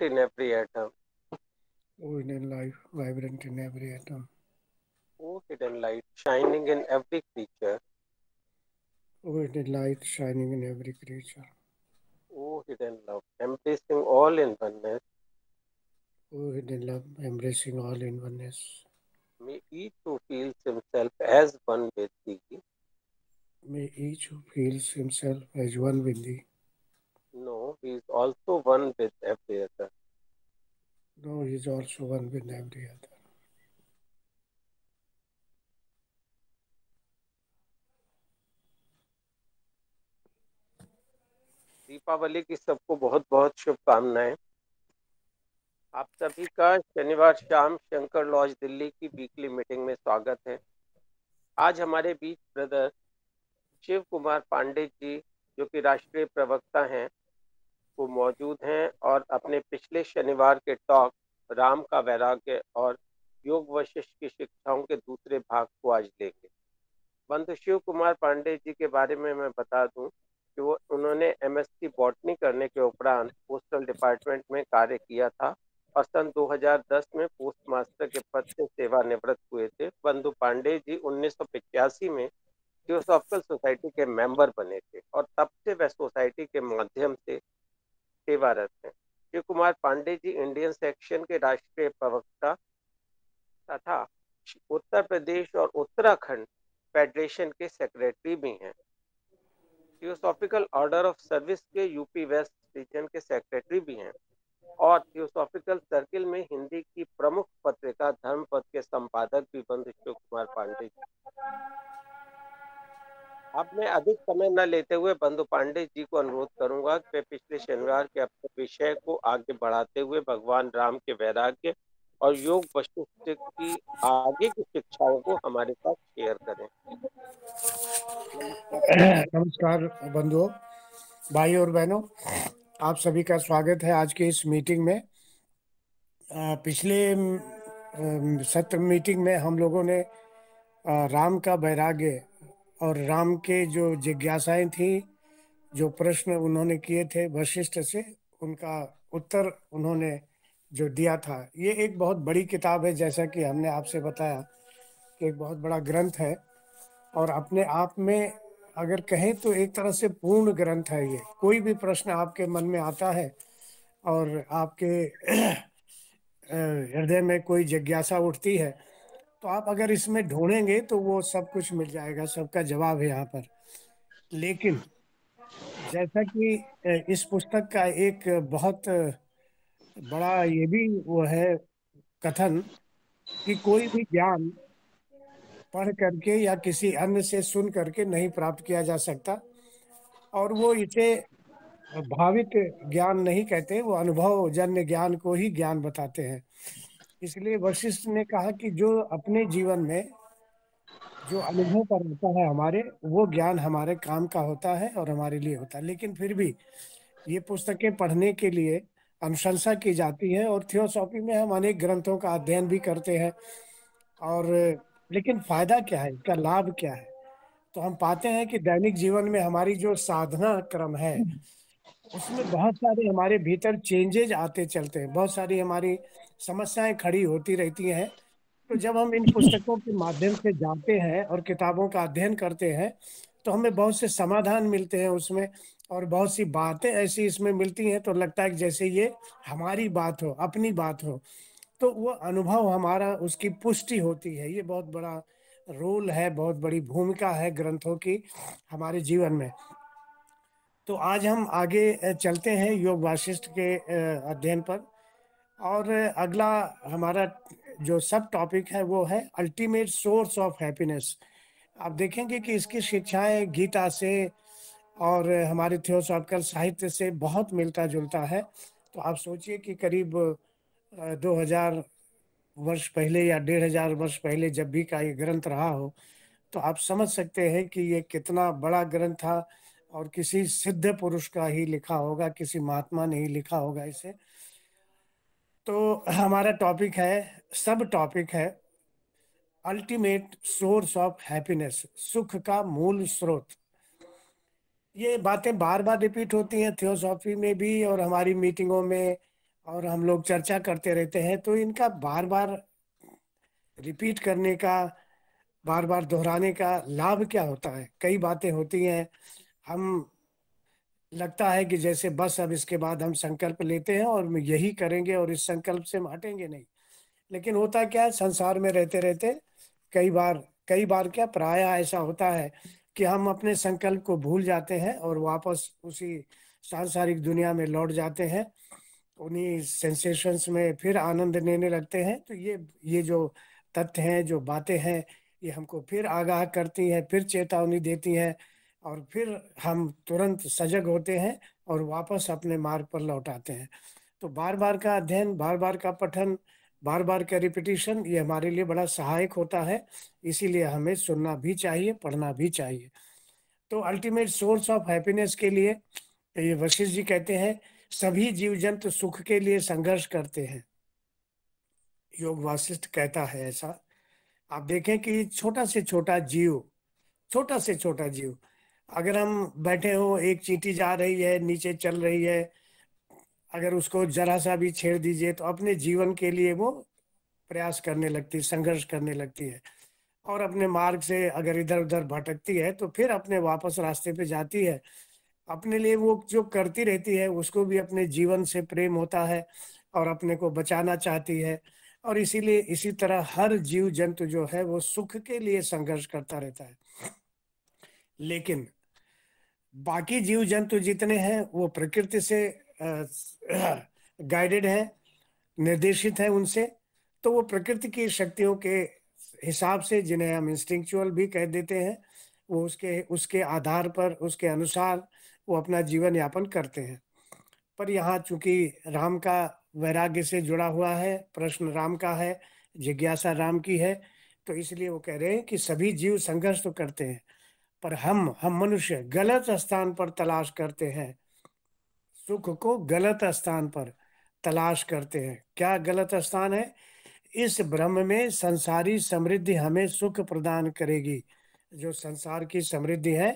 vibrant in every atom. Oh, hidden life vibrant in every atom. Oh, hidden light shining in every creature. Oh, hidden light shining in every creature. Oh, hidden love embracing all in oneness. Oh, hidden love embracing all in oneness. May each who feels himself as one with thee. May each who feels himself as one with thee No, he is also one with every other. No, he is also one with every other. Deepawali की सबको बहुत बहुत शुभकामनाएं आप सभी का शनिवार शाम शंकर लॉज दिल्ली की वीकली मीटिंग में स्वागत है आज हमारे बीच ब्रदर शिव कुमार पांडे जी जो कि राष्ट्रीय प्रवक्ता हैं को मौजूद हैं और अपने पिछले शनिवार के टॉक राम का वैराग्य और योग वशिष्ठ की शिक्षाओं के दूसरे भाग को आज लेंगे बंधु शिव कुमार पांडे जी के बारे में मैं बता दूं कि वो उन्होंने एम एमएससी बॉटनी करने के उपरांत पोस्टल डिपार्टमेंट में कार्य किया था और सन 2010 में पोस्ट मास्टर के पद से सेवानिवृत्त हुए थे बंधु पांडे जी उन्नीस में थियोसॉफिकल सोसाइटी के मेंबर बने थे और तब से वह सोसाइटी के माध्यम से सेवारत रत है शिव कुमार पांडे जी इंडियन सेक्शन के राष्ट्रीय प्रवक्ता तथा उत्तर प्रदेश और उत्तराखंड फेडरेशन के सेक्रेटरी भी हैं थियोसॉफिकल ऑर्डर ऑफ सर्विस के यूपी वेस्ट रीजन के सेक्रेटरी भी हैं और थियोसॉफिकल सर्किल में हिंदी की प्रमुख पत्रिका धर्म पद के संपादक भी बंद शिव कुमार पांडे जी अब मैं अधिक समय न लेते हुए बंधु पांडे जी को अनुरोध करूंगा कि पिछले शनिवार के अपने विषय को आगे बढ़ाते हुए भगवान राम के वैराग्य और योग वस्तु की आगे की शिक्षाओं को हमारे साथ शेयर करें नमस्कार बंधुओं भाई और बहनों आप सभी का स्वागत है आज के इस मीटिंग में पिछले सत्र मीटिंग में हम लोगों ने राम का वैराग्य और राम के जो जिज्ञासाएं थी जो प्रश्न उन्होंने किए थे वशिष्ठ से उनका उत्तर उन्होंने जो दिया था ये एक बहुत बड़ी किताब है जैसा कि हमने आपसे बताया कि एक बहुत बड़ा ग्रंथ है और अपने आप में अगर कहें तो एक तरह से पूर्ण ग्रंथ है ये कोई भी प्रश्न आपके मन में आता है और आपके हृदय में कोई जिज्ञासा उठती है तो आप अगर इसमें ढूंढेंगे तो वो सब कुछ मिल जाएगा सबका जवाब है यहाँ पर लेकिन जैसा कि इस पुस्तक का एक बहुत बड़ा ये भी वो है कथन कि कोई भी ज्ञान पढ़ करके या किसी अन्य से सुन करके नहीं प्राप्त किया जा सकता और वो इसे भाविक ज्ञान नहीं कहते वो अनुभव जन्य ज्ञान को ही ज्ञान बताते हैं इसलिए वशिष्ठ ने कहा कि जो अपने जीवन में जो अनुभव पर होता है हमारे वो ज्ञान हमारे काम का होता है और हमारे लिए होता है लेकिन फिर भी ये पुस्तकें पढ़ने के लिए अनुशंसा की जाती है और थियोसॉफी में हम अनेक ग्रंथों का अध्ययन भी करते हैं और लेकिन फायदा क्या है इसका लाभ क्या है तो हम पाते हैं कि दैनिक जीवन में हमारी जो साधना क्रम है हम्म। उसमें बहुत सारे हमारे भीतर चेंजेज आते चलते हैं बहुत सारी हमारी समस्याएं खड़ी होती रहती हैं तो जब हम इन पुस्तकों के माध्यम से जाते हैं और किताबों का अध्ययन करते हैं तो हमें बहुत से समाधान मिलते हैं उसमें और बहुत सी बातें ऐसी इसमें मिलती हैं तो लगता है कि जैसे ये हमारी बात हो अपनी बात हो तो वो अनुभव हमारा उसकी पुष्टि होती है ये बहुत बड़ा रोल है बहुत बड़ी भूमिका है ग्रंथों की हमारे जीवन में तो आज हम आगे चलते हैं योग वाशिष्ठ के अध्ययन पर और अगला हमारा जो सब टॉपिक है वो है अल्टीमेट सोर्स ऑफ हैप्पीनेस आप देखेंगे कि इसकी शिक्षाएं गीता से और हमारे थियोसॉफिकल साहित्य से बहुत मिलता जुलता है तो आप सोचिए कि करीब 2000 वर्ष पहले या डेढ़ हजार वर्ष पहले जब भी का ये ग्रंथ रहा हो तो आप समझ सकते हैं कि ये कितना बड़ा ग्रंथ था और किसी सिद्ध पुरुष का ही लिखा होगा किसी महात्मा ने ही लिखा होगा इसे तो हमारा टॉपिक है सब टॉपिक है अल्टीमेट सोर्स ऑफ हैप्पीनेस सुख का मूल स्रोत ये बातें बार बार रिपीट होती हैं थियोसॉफी में भी और हमारी मीटिंगों में और हम लोग चर्चा करते रहते हैं तो इनका बार बार रिपीट करने का बार बार दोहराने का लाभ क्या होता है कई बातें होती हैं हम लगता है कि जैसे बस अब इसके बाद हम संकल्प लेते हैं और यही करेंगे और इस संकल्प से हम हटेंगे नहीं लेकिन होता क्या है संसार में रहते रहते कई बार कई बार क्या प्राय ऐसा होता है कि हम अपने संकल्प को भूल जाते हैं और वापस उसी सांसारिक दुनिया में लौट जाते हैं उन्हीं सेंसेशंस में फिर आनंद लेने लगते हैं तो ये ये जो तथ्य हैं जो बातें हैं ये हमको फिर आगाह करती हैं फिर चेतावनी देती हैं और फिर हम तुरंत सजग होते हैं और वापस अपने मार्ग पर लौट आते हैं तो बार बार का अध्ययन बार बार का पठन बार बार का रिपीटिशन ये हमारे लिए बड़ा सहायक होता है इसीलिए हमें सुनना भी चाहिए पढ़ना भी चाहिए तो अल्टीमेट सोर्स ऑफ हैप्पीनेस के लिए ये वशिष्ठ जी कहते हैं सभी जीव जंतु सुख के लिए संघर्ष करते हैं योग वासिष्ठ कहता है ऐसा आप देखें कि छोटा से छोटा जीव छोटा से छोटा जीव अगर हम बैठे हों एक चींटी जा रही है नीचे चल रही है अगर उसको जरा सा भी छेड़ दीजिए तो अपने जीवन के लिए वो प्रयास करने लगती है संघर्ष करने लगती है और अपने मार्ग से अगर इधर उधर भटकती है तो फिर अपने वापस रास्ते पे जाती है अपने लिए वो जो करती रहती है उसको भी अपने जीवन से प्रेम होता है और अपने को बचाना चाहती है और इसीलिए इसी तरह हर जीव जंतु जो है वो सुख के लिए संघर्ष करता रहता है लेकिन बाकी जीव जंतु जितने हैं वो प्रकृति से गाइडेड हैं निर्देशित हैं उनसे तो वो प्रकृति की शक्तियों के हिसाब से जिन्हें हम इंस्टिंक्चुअल भी कह देते हैं वो उसके उसके आधार पर उसके अनुसार वो अपना जीवन यापन करते हैं पर यहाँ चूंकि राम का वैराग्य से जुड़ा हुआ है प्रश्न राम का है जिज्ञासा राम की है तो इसलिए वो कह रहे हैं कि सभी जीव संघर्ष तो करते हैं पर हम हम मनुष्य गलत स्थान पर तलाश करते हैं सुख को गलत स्थान पर तलाश करते हैं क्या गलत स्थान है इस ब्रह्म में संसारी समृद्धि हमें सुख प्रदान करेगी जो संसार की समृद्धि है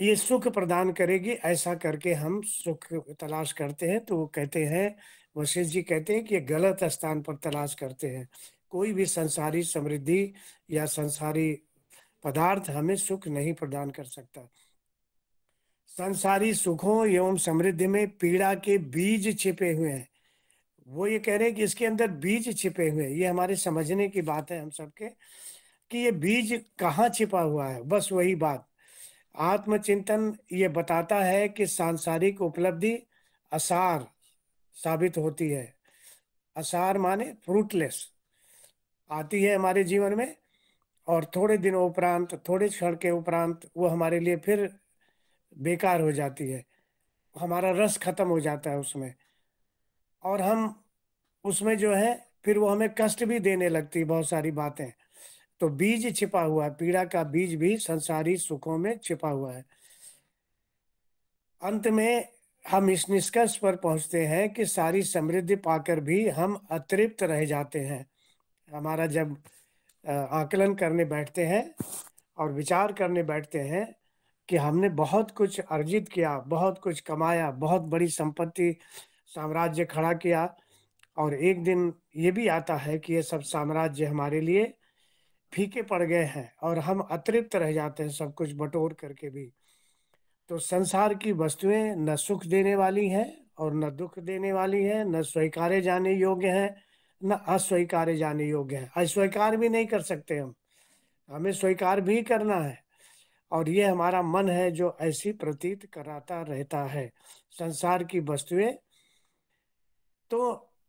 ये सुख प्रदान करेगी ऐसा करके हम सुख तलाश करते हैं तो वो कहते हैं वशिष्ठ जी कहते हैं कि गलत स्थान पर तलाश करते हैं कोई भी संसारी समृद्धि या संसारी पदार्थ हमें सुख नहीं प्रदान कर सकता संसारी सुखों एवं समृद्धि में पीड़ा के बीज छिपे हुए हैं वो ये कह रहे हैं कि इसके अंदर बीज छिपे हुए हैं ये हमारे समझने की बात है हम सबके कि ये बीज कहाँ छिपा हुआ है बस वही बात आत्मचिंतन ये बताता है कि सांसारिक उपलब्धि असार साबित होती है असार माने फ्रूटलेस आती है हमारे जीवन में और थोड़े दिनों उपरांत थोड़े क्षण के उपरांत वो हमारे लिए फिर बेकार हो जाती है हमारा रस खत्म हो जाता है उसमें और हम उसमें जो है फिर वो हमें कष्ट भी देने लगती है बहुत सारी बातें तो बीज छिपा हुआ है पीड़ा का बीज भी संसारी सुखों में छिपा हुआ है अंत में हम इस निष्कर्ष पर पहुंचते हैं कि सारी समृद्धि पाकर भी हम अतृप्त रह जाते हैं हमारा जब आकलन करने बैठते हैं और विचार करने बैठते हैं कि हमने बहुत कुछ अर्जित किया बहुत कुछ कमाया बहुत बड़ी संपत्ति साम्राज्य खड़ा किया और एक दिन ये भी आता है कि ये सब साम्राज्य हमारे लिए फीके पड़ गए हैं और हम अतृप्त रह जाते हैं सब कुछ बटोर करके भी तो संसार की वस्तुएं न सुख देने वाली हैं और न दुख देने वाली हैं न स्वीकारे जाने योग्य हैं न अस्वीकार जाने योग्य है अस्वीकार भी नहीं कर सकते हम हमें स्वीकार भी करना है और ये हमारा मन है जो ऐसी प्रतीत कराता रहता है संसार की वस्तुएं तो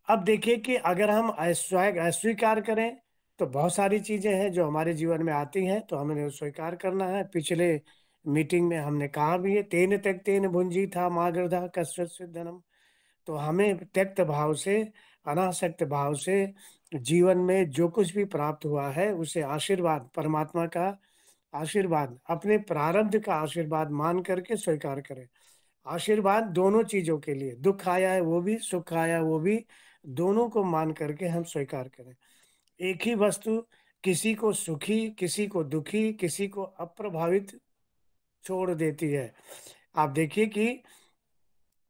अब देखिए कि अगर हम अस्वीकार करें तो बहुत सारी चीजें हैं जो हमारे जीवन में आती हैं तो हमें स्वीकार करना है पिछले मीटिंग में हमने कहा भी है तेन तक तेन भुंजी था माग्रधा कश्य धनम तो हमें त्यक्त भाव से अनासक्त भाव से जीवन में जो कुछ भी प्राप्त हुआ है उसे आशीर्वाद परमात्मा का आशीर्वाद अपने प्रारब्ध का आशीर्वाद मान करके स्वीकार करें आशीर्वाद दोनों चीजों के लिए दुख आया है वो भी सुख आया वो भी दोनों को मान करके हम स्वीकार करें एक ही वस्तु किसी को सुखी किसी को दुखी किसी को अप्रभावित छोड़ देती है आप देखिए कि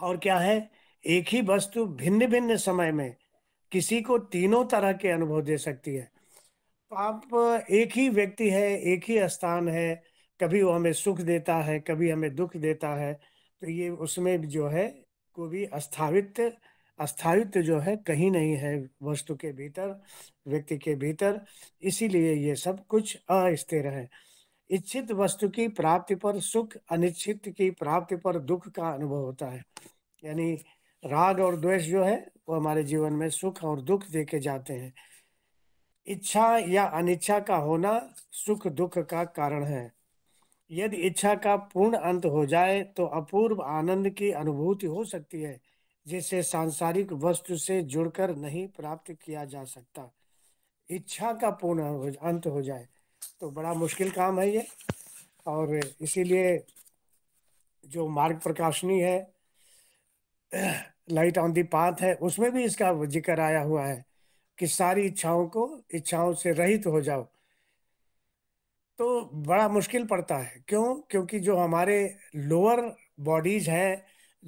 और क्या है एक ही वस्तु भिन्न भिन्न समय में किसी को तीनों तरह के अनुभव दे सकती है तो आप एक ही व्यक्ति है एक ही स्थान है कभी वो हमें सुख देता है कभी हमें दुख देता है तो ये उसमें जो है को भी अस्थावित अस्थावित जो है कहीं नहीं है वस्तु के भीतर व्यक्ति के भीतर इसीलिए ये सब कुछ अस्थिर है इच्छित वस्तु की प्राप्ति पर सुख अनिच्छित की प्राप्ति पर दुख का अनुभव होता है यानी राग और द्वेष जो है वो हमारे जीवन में सुख और दुख दे के जाते हैं इच्छा या अनिच्छा का होना सुख दुख का कारण है यदि इच्छा का पूर्ण अंत हो जाए तो अपूर्व आनंद की अनुभूति हो सकती है जिसे सांसारिक वस्तु से जुड़कर नहीं प्राप्त किया जा सकता इच्छा का पूर्ण अंत हो जाए तो बड़ा मुश्किल काम है ये और इसीलिए जो मार्ग प्रकाशनी है लाइट ऑन दी पाथ है उसमें भी इसका जिक्र आया हुआ है कि सारी इच्छाओं को इच्छाओं से रहित हो जाओ तो बड़ा मुश्किल पड़ता है क्यों क्योंकि जो हमारे लोअर बॉडीज हैं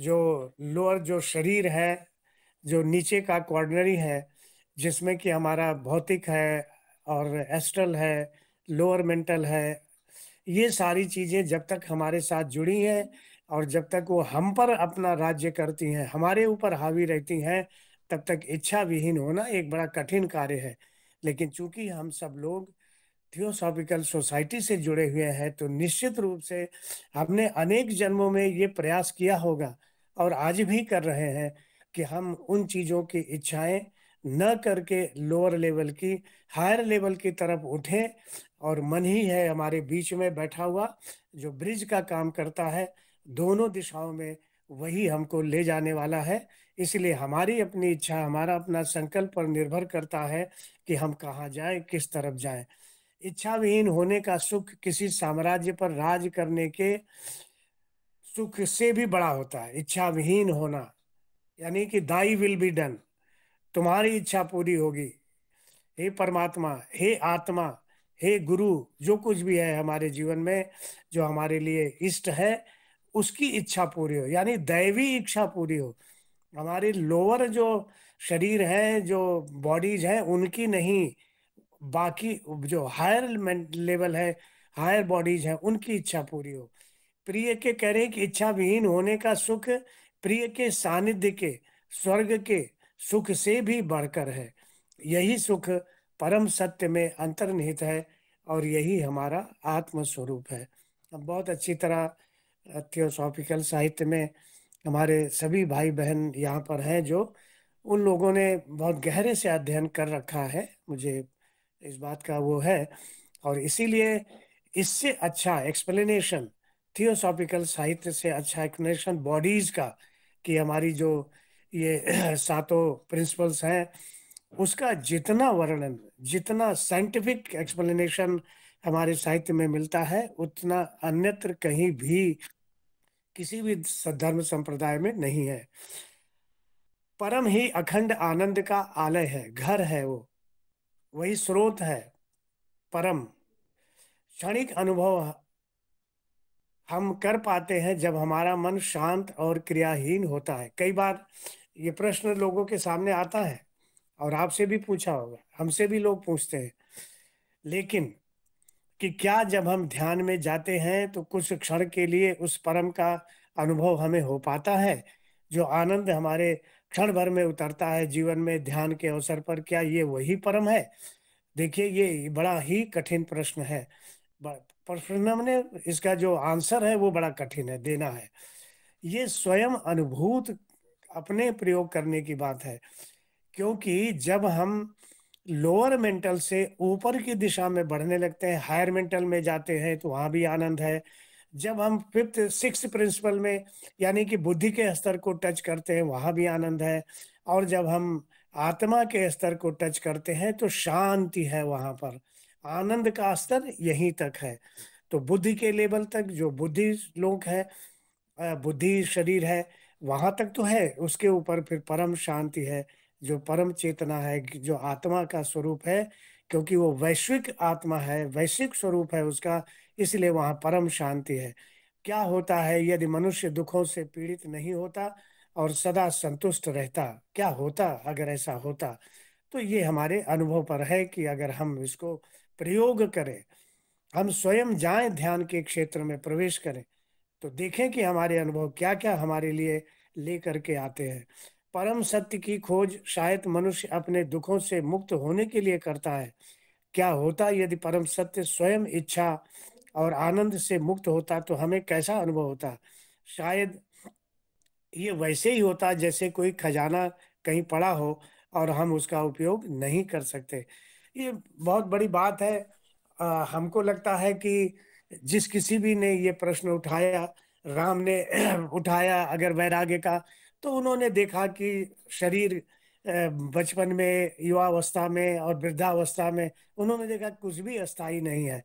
जो लोअर जो शरीर है जो नीचे का क्वार्डनरी है जिसमें कि हमारा भौतिक है और एस्ट्रल है लोअर मेंटल है ये सारी चीज़ें जब तक हमारे साथ जुड़ी हैं और जब तक वो हम पर अपना राज्य करती हैं हमारे ऊपर हावी रहती हैं तब तक इच्छा विहीन होना एक बड़ा कठिन कार्य है लेकिन चूंकि हम सब लोग थियोसॉफिकल सोसाइटी से जुड़े हुए हैं तो निश्चित रूप से हमने अनेक जन्मों में ये प्रयास किया होगा और आज भी कर रहे हैं कि हम उन चीज़ों की इच्छाएं न करके लोअर लेवल की हायर लेवल की तरफ उठें और मन ही है हमारे बीच में बैठा हुआ जो ब्रिज का काम करता है दोनों दिशाओं में वही हमको ले जाने वाला है इसलिए हमारी अपनी इच्छा हमारा अपना संकल्प पर निर्भर करता है कि हम कहाँ जाए किस तरफ जाए इच्छा विहीन होने का सुख किसी साम्राज्य पर राज करने के सुख से भी बड़ा होता है इच्छा विहीन होना यानी कि दाई विल बी डन तुम्हारी इच्छा पूरी होगी हे परमात्मा हे आत्मा हे गुरु जो कुछ भी है हमारे जीवन में जो हमारे लिए इष्ट है उसकी इच्छा पूरी हो यानी दैवी इच्छा पूरी हो हमारी लोअर जो शरीर है जो बॉडीज है उनकी नहीं बाकी जो हायर लेवल है हायर बॉडीज है उनकी इच्छा पूरी हो प्रिय के कह रहे हैं कि इच्छा विहीन होने का सुख प्रिय के सानिध्य के स्वर्ग के सुख से भी बढ़कर है यही सुख परम सत्य में अंतर्निहित है और यही हमारा आत्म स्वरूप है बहुत अच्छी तरह थियोसॉफिकल साहित्य में हमारे सभी भाई बहन यहाँ पर हैं जो उन लोगों ने बहुत गहरे से अध्ययन कर रखा है मुझे इस बात का वो है और इसीलिए इससे अच्छा एक्सप्लेनेशन थियोसॉफिकल साहित्य से अच्छा एक्सप्लेनेशन बॉडीज का कि हमारी जो ये सातों प्रिंसिपल्स हैं उसका जितना वर्णन जितना साइंटिफिक एक्सप्लेनेशन हमारे साहित्य में मिलता है उतना अन्यत्र कहीं भी किसी भी धर्म संप्रदाय में नहीं है परम ही अखंड आनंद का आलय है घर है वो वही स्रोत है परम क्षणिक अनुभव हम कर पाते हैं जब हमारा मन शांत और क्रियाहीन होता है कई बार ये प्रश्न लोगों के सामने आता है और आपसे भी पूछा होगा हमसे भी लोग पूछते हैं लेकिन कि क्या जब हम ध्यान में जाते हैं तो कुछ क्षण के लिए उस परम का अनुभव हमें हो पाता है जो आनंद हमारे क्षण भर में उतरता है जीवन में ध्यान के अवसर पर क्या ये वही परम है देखिए ये बड़ा ही कठिन प्रश्न है प्रश्न ने इसका जो आंसर है वो बड़ा कठिन है देना है ये स्वयं अनुभूत अपने प्रयोग करने की बात है क्योंकि जब हम लोअर मेंटल से ऊपर की दिशा में बढ़ने लगते हैं हायर मेंटल में जाते हैं तो वहाँ भी आनंद है जब हम फिफ्थ सिक्स प्रिंसिपल में यानी कि बुद्धि के स्तर को टच करते हैं वहाँ भी आनंद है और जब हम आत्मा के स्तर को टच करते हैं तो शांति है वहाँ पर आनंद का स्तर यहीं तक है तो बुद्धि के लेवल तक जो बुद्धि लोक है बुद्धि शरीर है वहाँ तक तो है उसके ऊपर फिर परम शांति है जो परम चेतना है जो आत्मा का स्वरूप है क्योंकि वो वैश्विक आत्मा है वैश्विक स्वरूप है उसका इसलिए वहां परम शांति है क्या होता है यदि मनुष्य दुखों से पीड़ित नहीं होता और सदा संतुष्ट रहता क्या होता अगर ऐसा होता तो ये हमारे अनुभव पर है कि अगर हम इसको प्रयोग करें हम स्वयं जाए ध्यान के क्षेत्र में प्रवेश करें तो देखें कि हमारे अनुभव क्या क्या हमारे लिए लेकर के आते हैं परम सत्य की खोज शायद मनुष्य अपने दुखों से मुक्त होने के लिए करता है क्या होता यदि परम सत्य स्वयं इच्छा और आनंद से मुक्त होता तो हमें कैसा अनुभव होता शायद ये वैसे ही होता जैसे कोई खजाना कहीं पड़ा हो और हम उसका उपयोग नहीं कर सकते ये बहुत बड़ी बात है आ, हमको लगता है कि जिस किसी भी ने ये प्रश्न उठाया राम ने उठाया अगर वैराग्य का तो उन्होंने देखा कि शरीर बचपन में युवावस्था में और वृद्धावस्था में उन्होंने देखा कुछ भी अस्थाई नहीं है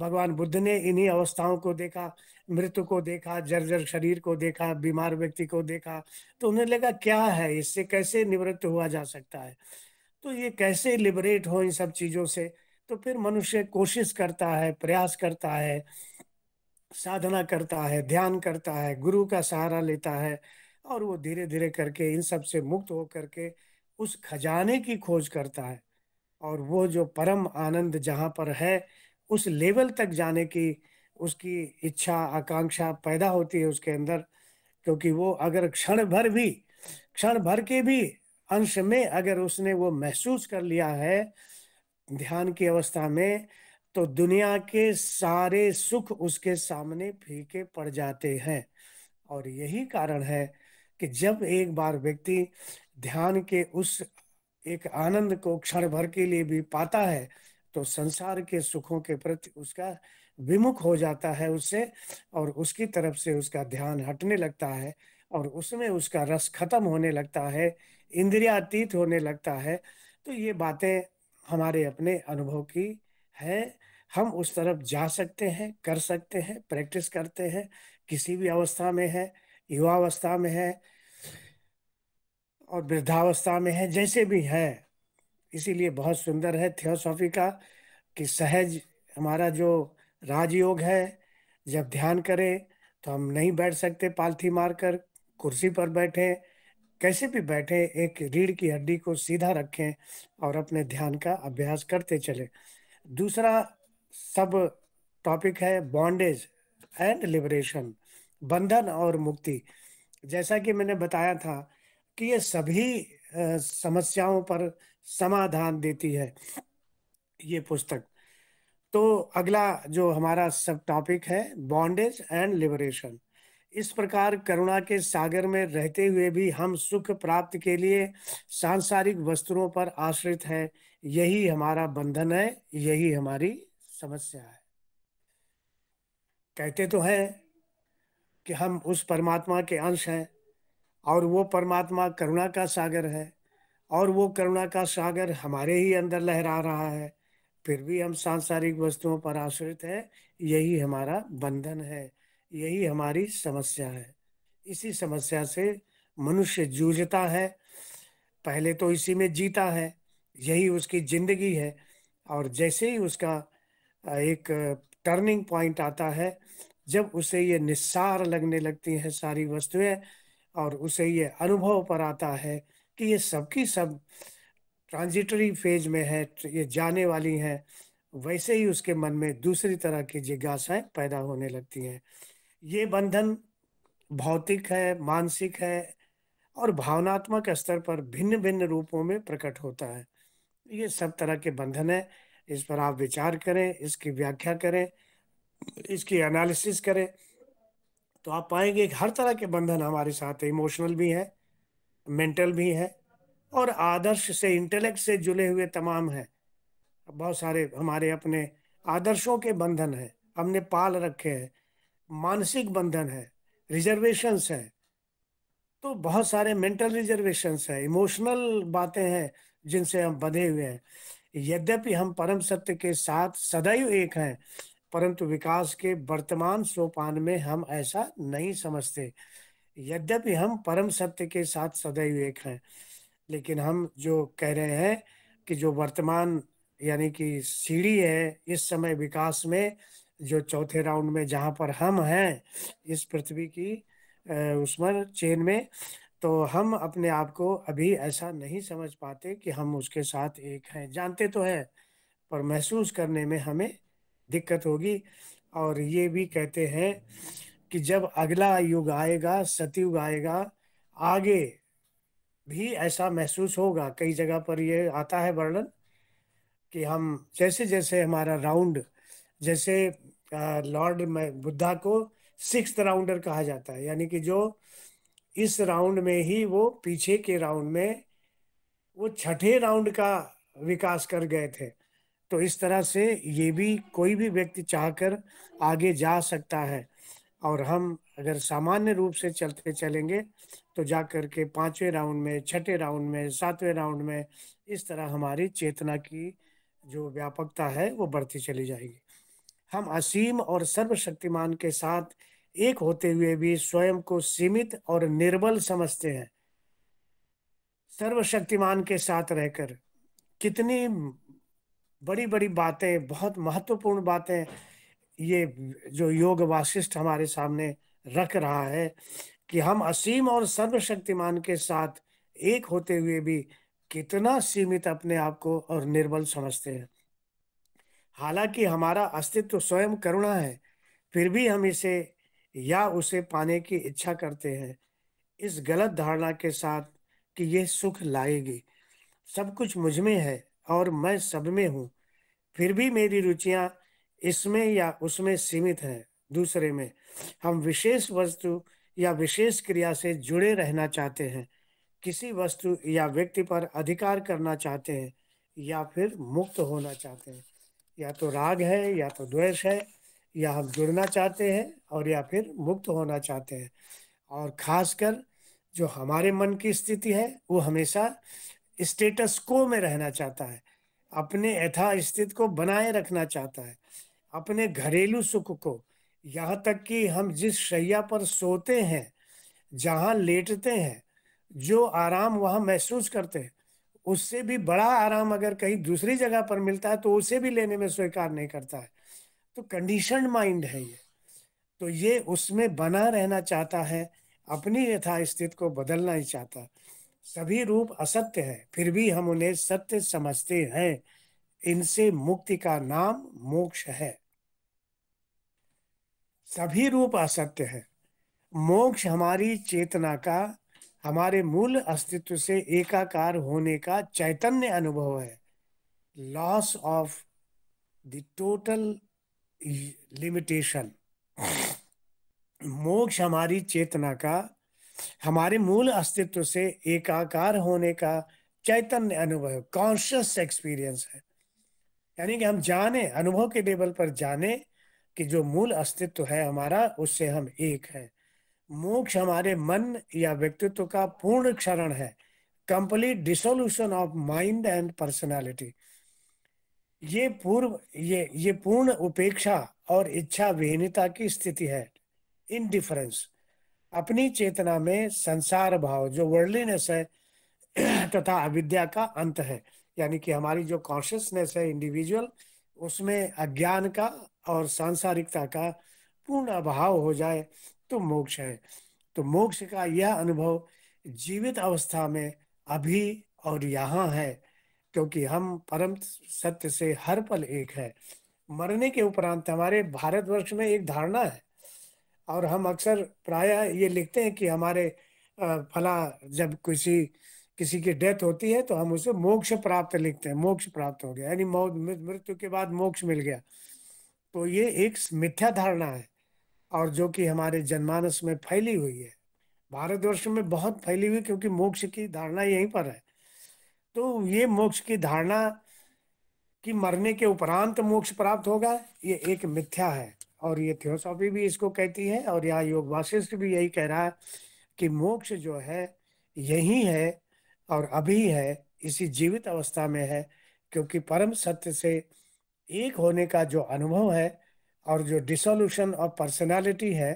भगवान बुद्ध ने इन्हीं अवस्थाओं को देखा मृत्यु को देखा जर्जर शरीर को देखा बीमार व्यक्ति को देखा तो उन्हें लगा क्या है इससे कैसे निवृत्त हुआ जा सकता है तो ये कैसे लिबरेट हो इन सब चीज़ों से तो फिर मनुष्य कोशिश करता है प्रयास करता है साधना करता है ध्यान करता है गुरु का सहारा लेता है और वो धीरे धीरे करके इन सब से मुक्त हो करके उस खजाने की खोज करता है और वो जो परम आनंद जहाँ पर है उस लेवल तक जाने की उसकी इच्छा आकांक्षा पैदा होती है उसके अंदर क्योंकि वो अगर क्षण भर भी क्षण भर के भी अंश में अगर उसने वो महसूस कर लिया है ध्यान की अवस्था में तो दुनिया के सारे सुख उसके सामने फीके पड़ जाते हैं और यही कारण है कि जब एक बार व्यक्ति ध्यान के उस एक आनंद को क्षण भर के लिए भी पाता है तो संसार के सुखों के प्रति उसका विमुख हो जाता है उससे और उसकी तरफ से उसका ध्यान हटने लगता है और उसमें उसका रस खत्म होने लगता है इंद्रियातीत होने लगता है तो ये बातें हमारे अपने अनुभव की है हम उस तरफ जा सकते हैं कर सकते हैं प्रैक्टिस करते हैं किसी भी अवस्था में है युवावस्था में है और वृद्धावस्था में है जैसे भी है इसीलिए बहुत सुंदर है थियोसॉफी का कि सहज हमारा जो राजयोग है जब ध्यान करें तो हम नहीं बैठ सकते पालथी मारकर कुर्सी पर बैठे कैसे भी बैठे एक रीढ़ की हड्डी को सीधा रखें और अपने ध्यान का अभ्यास करते चले दूसरा सब टॉपिक है बॉन्डेज एंड लिबरेशन बंधन और मुक्ति जैसा कि मैंने बताया था कि ये सभी समस्याओं पर समाधान देती है ये पुस्तक तो अगला जो हमारा सब टॉपिक है बॉन्डेज एंड लिबरेशन इस प्रकार करुणा के सागर में रहते हुए भी हम सुख प्राप्त के लिए सांसारिक वस्तुओं पर आश्रित हैं यही हमारा बंधन है यही हमारी समस्या है कहते तो हैं कि हम उस परमात्मा के अंश हैं और वो परमात्मा करुणा का सागर है और वो करुणा का सागर हमारे ही अंदर लहरा रहा है फिर भी हम सांसारिक वस्तुओं पर आश्रित हैं यही हमारा बंधन है यही हमारी समस्या है इसी समस्या से मनुष्य जूझता है पहले तो इसी में जीता है यही उसकी जिंदगी है और जैसे ही उसका एक टर्निंग पॉइंट आता है जब उसे ये निस्सार लगने लगती हैं सारी वस्तुएं और उसे ये अनुभव पर आता है कि ये सबकी सब ट्रांजिटरी फेज में है तो ये जाने वाली हैं वैसे ही उसके मन में दूसरी तरह की जिज्ञासाएं पैदा होने लगती हैं ये बंधन भौतिक है मानसिक है और भावनात्मक स्तर पर भिन्न भिन्न रूपों में प्रकट होता है ये सब तरह के बंधन है इस पर आप विचार करें इसकी व्याख्या करें इसकी एनालिसिस करें तो आप पाएंगे हर तरह के बंधन हमारे साथ है इमोशनल भी हैं मेंटल भी हैं और आदर्श से इंटेलेक्ट से जुड़े हुए तमाम हैं बहुत सारे हमारे अपने आदर्शों के बंधन हैं हमने पाल रखे हैं मानसिक बंधन है रिजर्वेशन हैं तो बहुत सारे मेंटल रिजर्वेशन है इमोशनल बातें हैं जिनसे हम बंधे हुए हैं यद्यपि हम परम सत्य के साथ सदैव एक हैं परंतु विकास के वर्तमान सोपान में हम ऐसा नहीं समझते यद्यपि हम परम सत्य के साथ सदैव एक हैं लेकिन हम जो कह रहे हैं कि जो वर्तमान यानी कि सीढ़ी है इस समय विकास में जो चौथे राउंड में जहाँ पर हम हैं इस पृथ्वी की उसमें चेन में तो हम अपने आप को अभी ऐसा नहीं समझ पाते कि हम उसके साथ एक हैं जानते तो हैं पर महसूस करने में हमें दिक्कत होगी और ये भी कहते हैं कि जब अगला युग आएगा सतयुग आएगा आगे भी ऐसा महसूस होगा कई जगह पर ये आता है वर्णन कि हम जैसे जैसे हमारा राउंड जैसे लॉर्ड बुद्धा को सिक्स राउंडर कहा जाता है यानी कि जो इस राउंड में ही वो पीछे के राउंड में वो छठे राउंड का विकास कर गए थे तो इस तरह से ये भी कोई भी व्यक्ति चाहकर आगे जा सकता है और हम अगर सामान्य रूप से चलते चलेंगे तो जा कर के पाँचवें राउंड में छठे राउंड में सातवें राउंड में इस तरह हमारी चेतना की जो व्यापकता है वो बढ़ती चली जाएगी हम असीम और सर्वशक्तिमान के साथ एक होते हुए भी स्वयं को सीमित और निर्बल समझते हैं सर्वशक्तिमान के साथ रहकर कितनी बड़ी बड़ी बातें बहुत महत्वपूर्ण बातें ये जो योग वासिष्ठ हमारे सामने रख रहा है कि हम असीम और सर्वशक्तिमान के साथ एक होते हुए भी कितना सीमित अपने आप को और निर्बल समझते हैं हालांकि हमारा अस्तित्व स्वयं करुणा है फिर भी हम इसे या उसे पाने की इच्छा करते हैं इस गलत धारणा के साथ कि यह सुख लाएगी सब कुछ मुझमें है और मैं सब में हूँ फिर भी मेरी रुचियां इसमें या उसमें सीमित हैं दूसरे में हम विशेष वस्तु या विशेष क्रिया से जुड़े रहना चाहते हैं किसी वस्तु या व्यक्ति पर अधिकार करना चाहते हैं या फिर मुक्त होना चाहते हैं या तो राग है या तो द्वेष है या हम जुड़ना चाहते हैं और या फिर मुक्त होना चाहते हैं और खासकर जो हमारे मन की स्थिति है वो हमेशा स्टेटस को में रहना चाहता है अपने यथा स्थित को बनाए रखना चाहता है अपने घरेलू सुख को यहाँ तक कि हम जिस शैया पर सोते हैं जहाँ लेटते हैं जो आराम वहाँ महसूस करते हैं उससे भी बड़ा आराम अगर कहीं दूसरी जगह पर मिलता है तो उसे भी लेने में स्वीकार नहीं करता है तो कंडीशन माइंड है ये तो ये उसमें बना रहना चाहता है अपनी यथास्थित को बदलना ही चाहता है सभी रूप असत्य है फिर भी हम उन्हें सत्य समझते हैं इनसे मुक्ति का नाम मोक्ष है सभी रूप असत्य है मोक्ष हमारी चेतना का हमारे मूल अस्तित्व से एकाकार होने का चैतन्य अनुभव है loss of the total limitation मोक्ष हमारी चेतना का हमारे मूल अस्तित्व से एकाकार होने का चैतन्य अनुभव कॉन्शियस एक्सपीरियंस है यानी कि हम जाने अनुभव के लेवल पर जाने कि जो मूल अस्तित्व है हमारा उससे हम एक है मोक्ष हमारे मन या व्यक्तित्व का पूर्ण क्षरण है complete dissolution of mind and personality ये पूर्व ये ये पूर्ण उपेक्षा और इच्छा विहीनता की स्थिति है इनडिफरेंस अपनी चेतना में संसार भाव जो वर्ल्डलीनेस है तथा अविद्या का अंत है यानी कि हमारी जो कॉन्शियसनेस है इंडिविजुअल उसमें अज्ञान का और सांसारिकता का पूर्ण अभाव हो जाए तो मोक्ष है तो मोक्ष का यह अनुभव जीवित अवस्था में अभी और यहाँ है क्योंकि हम परम सत्य से हर पल एक है मरने के उपरांत हमारे भारतवर्ष में एक धारणा है और हम अक्सर प्राय ये लिखते हैं कि हमारे फला जब किसी किसी की डेथ होती है तो हम उसे मोक्ष प्राप्त लिखते हैं मोक्ष प्राप्त हो गया यानी मृत्यु के बाद मोक्ष मिल गया तो ये एक मिथ्या धारणा है और जो कि हमारे जनमानस में फैली हुई है भारतवर्ष में बहुत फैली हुई क्योंकि मोक्ष की धारणा यहीं पर है तो ये मोक्ष की धारणा कि मरने के उपरांत मोक्ष प्राप्त होगा ये एक मिथ्या है और ये थियोसॉफी भी इसको कहती है और यहाँ योग वाशिष्ठ भी यही कह रहा है कि मोक्ष जो है यही है और अभी है इसी जीवित अवस्था में है क्योंकि परम सत्य से एक होने का जो अनुभव है और जो डिसोल्यूशन ऑफ पर्सनालिटी है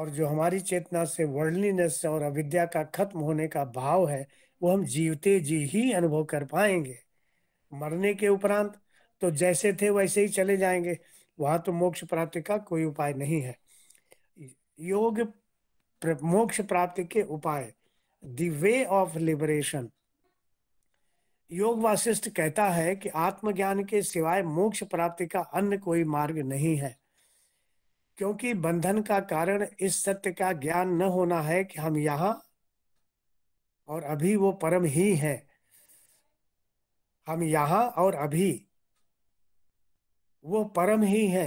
और जो हमारी चेतना से वर्ल्डलीनेस और अविद्या का खत्म होने का भाव है वो हम जीवते जी ही अनुभव कर पाएंगे मरने के उपरांत तो जैसे थे वैसे ही चले जाएंगे वहां तो मोक्ष प्राप्ति का कोई उपाय नहीं है योग मोक्ष प्राप्ति के उपाय वे ऑफ लिबरेशन योग वासिष्ठ कहता है कि आत्मज्ञान के सिवाय मोक्ष प्राप्ति का अन्य कोई मार्ग नहीं है क्योंकि बंधन का कारण इस सत्य का ज्ञान न होना है कि हम यहां और अभी वो परम ही है हम यहां और अभी वो परम ही है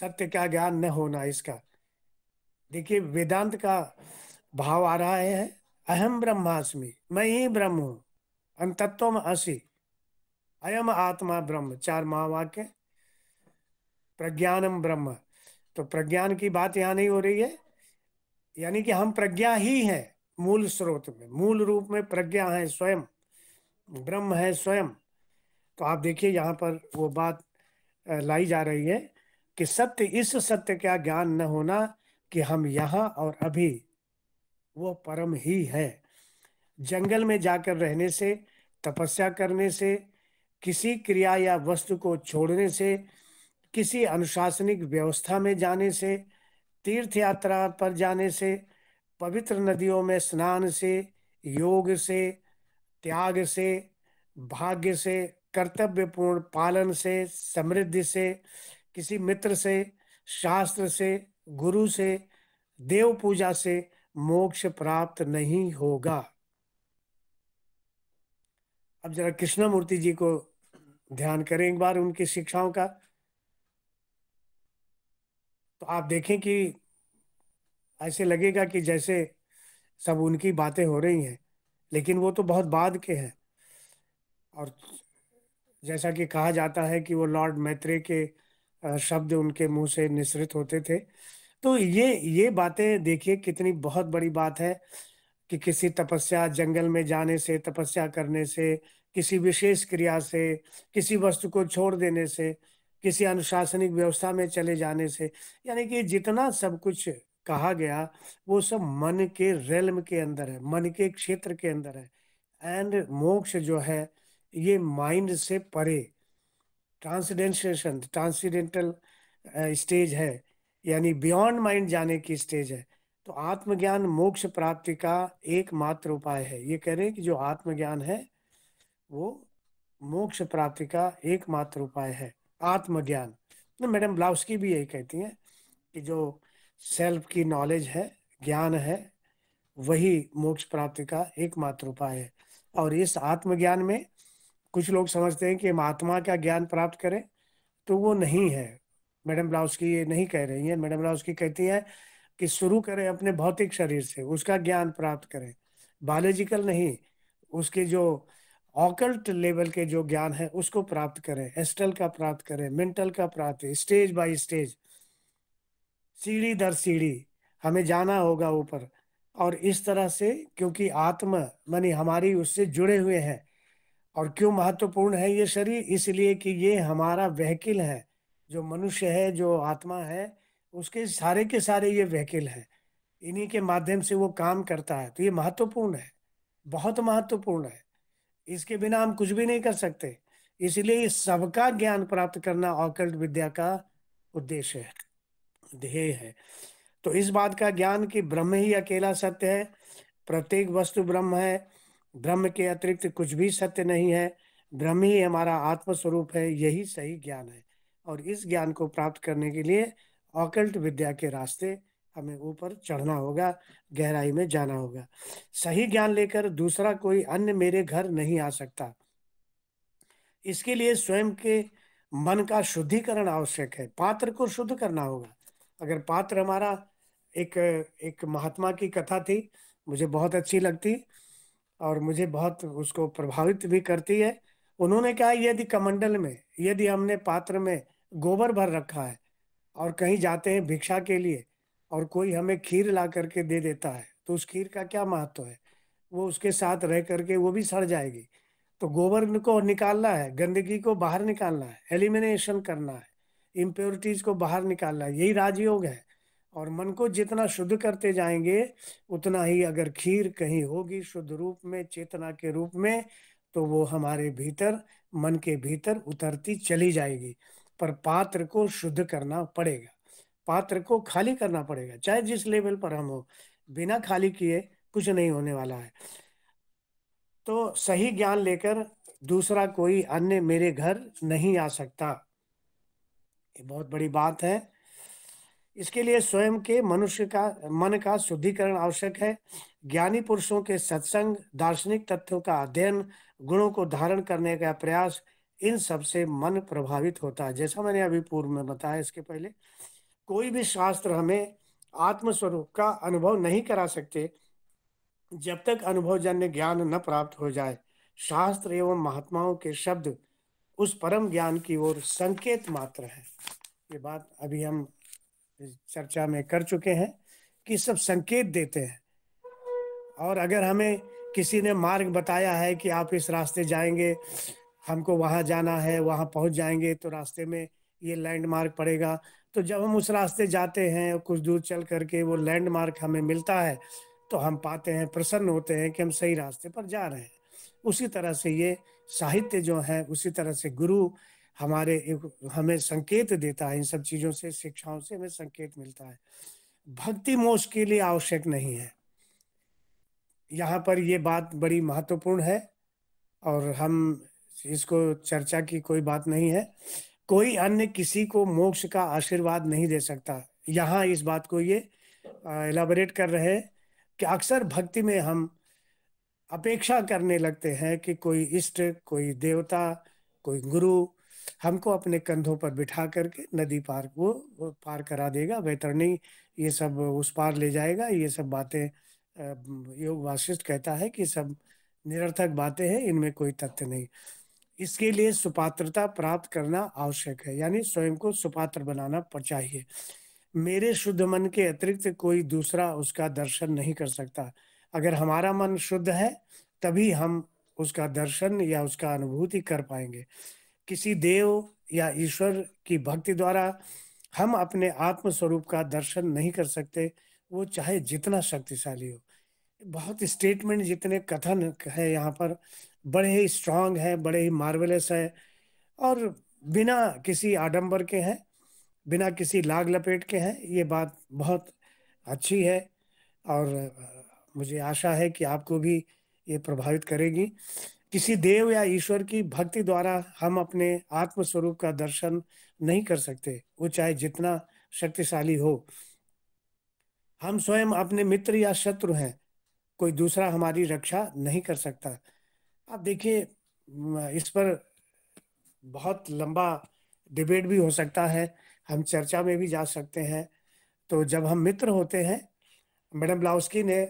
सत्य का ज्ञान न होना इसका देखिए वेदांत का भाव आ रहा है अहम ब्रह्मास्मि मैं ही ब्रह्म हूं अंतत्व असी अयम आत्मा ब्रह्म चार महावाक्य प्रज्ञानम ब्रह्म तो प्रज्ञान की बात यहाँ नहीं हो रही है यानी कि हम प्रज्ञा ही हैं मूल स्रोत में मूल रूप में प्रज्ञा है स्वयं ब्रह्म है स्वयं तो आप देखिए यहाँ पर वो बात लाई जा रही है कि सत्य इस सत्य का ज्ञान न होना कि हम यहाँ और अभी वो परम ही है जंगल में जाकर रहने से तपस्या करने से किसी क्रिया या वस्तु को छोड़ने से किसी अनुशासनिक व्यवस्था में जाने से तीर्थ यात्रा पर जाने से पवित्र नदियों में स्नान से योग से त्याग से भाग्य से कर्तव्यपूर्ण पालन से समृद्धि से किसी मित्र से शास्त्र से गुरु से देव पूजा से मोक्ष प्राप्त नहीं होगा अब जरा कृष्णमूर्ति जी को ध्यान करें एक बार उनकी शिक्षाओं का तो आप देखें कि ऐसे लगेगा कि जैसे सब उनकी बातें हो रही हैं लेकिन वो तो बहुत बाद के हैं और जैसा कि कहा जाता है कि वो लॉर्ड मैत्रे के शब्द उनके मुंह से निश्रित होते थे तो ये ये बातें देखिए कितनी बहुत बड़ी बात है कि किसी तपस्या जंगल में जाने से तपस्या करने से किसी विशेष क्रिया से किसी वस्तु को छोड़ देने से किसी अनुशासनिक व्यवस्था में चले जाने से यानी कि जितना सब कुछ कहा गया वो सब मन के रेलम के अंदर है मन के क्षेत्र के अंदर है एंड मोक्ष जो है ये माइंड से परे ट्रांसडेंशन ट्रांसीडेंटल स्टेज है यानी बियॉन्ड माइंड जाने की स्टेज है तो आत्मज्ञान मोक्ष प्राप्ति का एकमात्र उपाय है ये कह रहे हैं कि जो आत्मज्ञान है वो मोक्ष प्राप्ति का एकमात्र उपाय है आत्मज्ञान तो मैडम ब्लाउस्की भी यही कहती हैं कि जो सेल्फ की नॉलेज है ज्ञान है वही मोक्ष प्राप्ति का एकमात्र उपाय है और इस आत्मज्ञान में कुछ लोग समझते हैं कि महात्मा का ज्ञान प्राप्त करें तो वो नहीं है मैडम ब्लाउस की ये नहीं कह रही है मैडम की कहती है कि शुरू करें अपने भौतिक शरीर से उसका ज्ञान प्राप्त करें बायोलॉजिकल नहीं उसके जो ऑकल्ट लेवल के जो ज्ञान है उसको प्राप्त करें एस्टल का प्राप्त करें मेंटल का प्राप्त स्टेज बाय स्टेज सीढ़ी दर सीढ़ी हमें जाना होगा ऊपर और इस तरह से क्योंकि आत्मा मानी हमारी उससे जुड़े हुए हैं और क्यों महत्वपूर्ण है ये शरीर इसलिए कि ये हमारा वहकिल है जो मनुष्य है जो आत्मा है उसके सारे के सारे ये वहकिल है इन्हीं के माध्यम से वो काम करता है तो ये महत्वपूर्ण है बहुत महत्वपूर्ण है इसके बिना हम कुछ भी नहीं कर सकते इसलिए सबका ज्ञान प्राप्त करना ऑकल्ट विद्या का उद्देश्य है ध्येय है तो इस बात का ज्ञान कि ब्रह्म ही अकेला सत्य है प्रत्येक वस्तु ब्रह्म है ब्रह्म के अतिरिक्त कुछ भी सत्य नहीं है ब्रह्म ही हमारा आत्मस्वरूप है यही सही ज्ञान है और इस ज्ञान को प्राप्त करने के लिए ऑकल्ट विद्या के रास्ते हमें ऊपर चढ़ना होगा गहराई में जाना होगा सही ज्ञान लेकर दूसरा कोई अन्य मेरे घर नहीं आ सकता इसके लिए स्वयं के मन का शुद्धिकरण आवश्यक है पात्र को शुद्ध करना होगा अगर पात्र हमारा एक एक महात्मा की कथा थी मुझे बहुत अच्छी लगती और मुझे बहुत उसको प्रभावित भी करती है उन्होंने कहा यदि कमंडल में यदि हमने पात्र में गोबर भर रखा है और कहीं जाते हैं भिक्षा के लिए और कोई हमें खीर ला करके दे देता है तो उस खीर का क्या महत्व है वो उसके साथ रह करके वो भी सड़ जाएगी तो गोबर को निकालना है गंदगी को बाहर निकालना है एलिमिनेशन करना है इम्प्योरिटीज को बाहर निकालना है यही राजयोग है और मन को जितना शुद्ध करते जाएंगे उतना ही अगर खीर कहीं होगी शुद्ध रूप में चेतना के रूप में तो वो हमारे भीतर मन के भीतर उतरती चली जाएगी पर पात्र को शुद्ध करना पड़ेगा पात्र को खाली करना पड़ेगा चाहे जिस लेवल पर हम हो बिना खाली किए कुछ नहीं होने वाला है तो सही ज्ञान लेकर दूसरा कोई अन्य मेरे घर नहीं आ सकता ये बहुत बड़ी बात है इसके लिए स्वयं के मनुष्य का मन का शुद्धिकरण आवश्यक है ज्ञानी पुरुषों के सत्संग दार्शनिक तथ्यों का अध्ययन गुणों को धारण करने का प्रयास इन सब से मन प्रभावित होता है जैसा मैंने अभी पूर्व में बताया इसके पहले कोई भी शास्त्र हमें आत्मस्वरूप का अनुभव नहीं करा सकते जब तक अनुभव जन्य ज्ञान न प्राप्त हो जाए शास्त्र एवं महात्माओं के शब्द उस परम ज्ञान की ओर संकेत मात्र है ये बात अभी हम चर्चा में कर चुके हैं कि सब संकेत देते हैं और अगर हमें किसी ने मार्ग बताया है कि आप इस रास्ते जाएंगे हमको वहां जाना है वहां पहुंच जाएंगे तो रास्ते में ये लैंडमार्क पड़ेगा तो जब हम उस रास्ते जाते हैं कुछ दूर चल करके वो लैंडमार्क हमें मिलता है तो हम पाते हैं प्रसन्न होते हैं कि हम सही रास्ते पर जा रहे हैं उसी तरह से ये साहित्य जो है उसी तरह से गुरु हमारे हमें संकेत देता है इन सब चीज़ों से शिक्षाओं से हमें संकेत मिलता है भक्ति मोक्ष के लिए आवश्यक नहीं है यहाँ पर ये बात बड़ी महत्वपूर्ण है और हम इसको चर्चा की कोई बात नहीं है कोई अन्य किसी को मोक्ष का आशीर्वाद नहीं दे सकता यहाँ इस बात को ये एलाबोरेट कर रहे हैं कि अक्सर भक्ति में हम अपेक्षा करने लगते हैं कि कोई इष्ट कोई देवता कोई गुरु हमको अपने कंधों पर बिठा करके नदी पार को पार करा देगा वैतरणी ये सब उस पार ले जाएगा ये सब बातें योग वाशिष्ठ कहता है कि सब निरर्थक बातें हैं इनमें कोई तथ्य नहीं इसके लिए सुपात्रता प्राप्त करना आवश्यक है यानी स्वयं को सुपात्र बनाना चाहिए मेरे शुद्ध मन के अतिरिक्त कोई दूसरा उसका दर्शन नहीं कर सकता अगर हमारा मन शुद्ध है तभी हम उसका दर्शन या उसका अनुभूति कर पाएंगे किसी देव या ईश्वर की भक्ति द्वारा हम अपने आत्म स्वरूप का दर्शन नहीं कर सकते वो चाहे जितना शक्तिशाली हो बहुत स्टेटमेंट जितने कथन है यहाँ पर बड़े ही स्ट्रांग है बड़े ही मार्वलस है और बिना किसी आडंबर के हैं बिना किसी लाग लपेट के हैं ये बात बहुत अच्छी है और मुझे आशा है कि आपको भी ये प्रभावित करेगी किसी देव या ईश्वर की भक्ति द्वारा हम अपने आत्म स्वरूप का दर्शन नहीं कर सकते वो चाहे जितना शक्तिशाली हो हम स्वयं अपने मित्र या शत्रु हैं कोई दूसरा हमारी रक्षा नहीं कर सकता आप देखिए इस पर बहुत लंबा डिबेट भी हो सकता है हम चर्चा में भी जा सकते हैं तो जब हम मित्र होते हैं मैडम ब्लाउस्की ने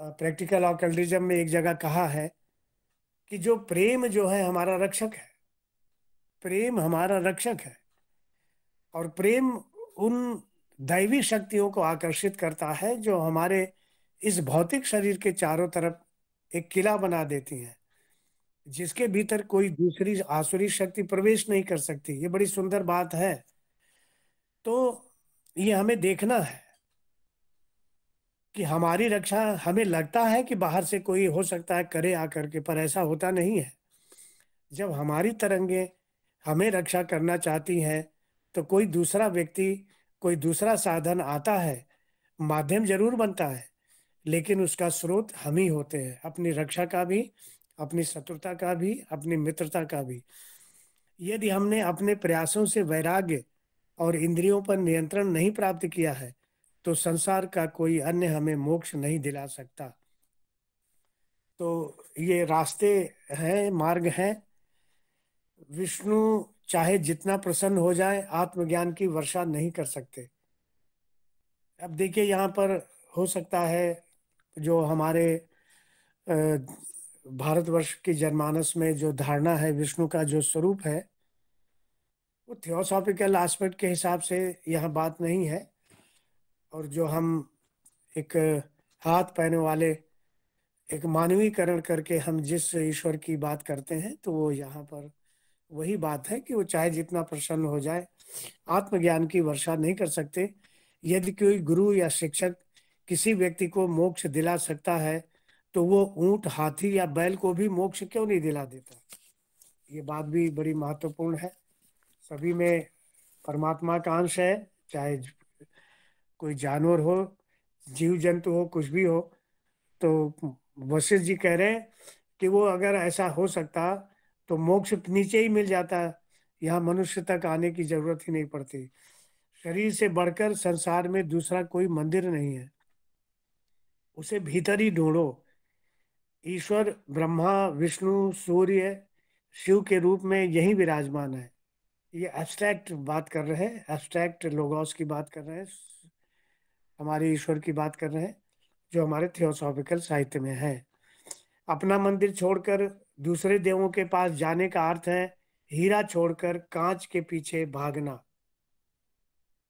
प्रैक्टिकल ऑकल्टिज्म में एक जगह कहा है कि जो प्रेम जो है हमारा रक्षक है प्रेम हमारा रक्षक है और प्रेम उन दैवी शक्तियों को आकर्षित करता है जो हमारे इस भौतिक शरीर के चारों तरफ एक किला बना देती हैं जिसके भीतर कोई दूसरी आसुरी शक्ति प्रवेश नहीं कर सकती ये बड़ी सुंदर बात है तो ये हमें देखना है कि हमारी रक्षा हमें लगता है कि बाहर से कोई हो सकता है करे आकर के पर ऐसा होता नहीं है जब हमारी तरंगे हमें रक्षा करना चाहती हैं तो कोई दूसरा व्यक्ति कोई दूसरा साधन आता है माध्यम जरूर बनता है लेकिन उसका स्रोत हम ही होते हैं अपनी रक्षा का भी अपनी शत्रुता का भी अपनी मित्रता का भी यदि हमने अपने प्रयासों से वैराग्य और इंद्रियों पर नियंत्रण नहीं प्राप्त किया है तो संसार का कोई अन्य हमें मोक्ष नहीं दिला सकता तो ये रास्ते हैं मार्ग हैं विष्णु चाहे जितना प्रसन्न हो जाए आत्मज्ञान की वर्षा नहीं कर सकते अब देखिए यहाँ पर हो सकता है जो हमारे भारतवर्ष की जनमानस में जो धारणा है विष्णु का जो स्वरूप है वो थियोसॉफिकल एस्पेक्ट के हिसाब से यह बात नहीं है और जो हम एक हाथ पहने वाले एक मानवीकरण करके हम जिस ईश्वर की बात करते हैं तो वो यहाँ पर वही बात है कि वो चाहे जितना प्रसन्न हो जाए आत्मज्ञान की वर्षा नहीं कर सकते यदि कोई गुरु या शिक्षक किसी व्यक्ति को मोक्ष दिला सकता है तो वो ऊंट हाथी या बैल को भी मोक्ष क्यों नहीं दिला देता ये बात भी बड़ी महत्वपूर्ण है सभी में परमात्मा का अंश है चाहे कोई जानवर हो जीव जंतु हो कुछ भी हो तो वशिष्ठ जी कह रहे हैं कि वो अगर ऐसा हो सकता तो मोक्ष नीचे ही मिल जाता यहाँ मनुष्य तक आने की जरूरत ही नहीं पड़ती शरीर से बढ़कर संसार में दूसरा कोई मंदिर नहीं है उसे भीतर ही ढूंढो ईश्वर ब्रह्मा विष्णु सूर्य शिव के रूप में यही विराजमान है ये एब्स्ट्रैक्ट बात कर रहे हैं एब्स्ट्रैक्ट लोगोस की बात कर रहे हैं हमारे ईश्वर की बात कर रहे हैं जो हमारे थियोसॉफिकल साहित्य में है अपना मंदिर छोड़कर दूसरे देवों के पास जाने का अर्थ है हीरा छोड़कर कांच के पीछे भागना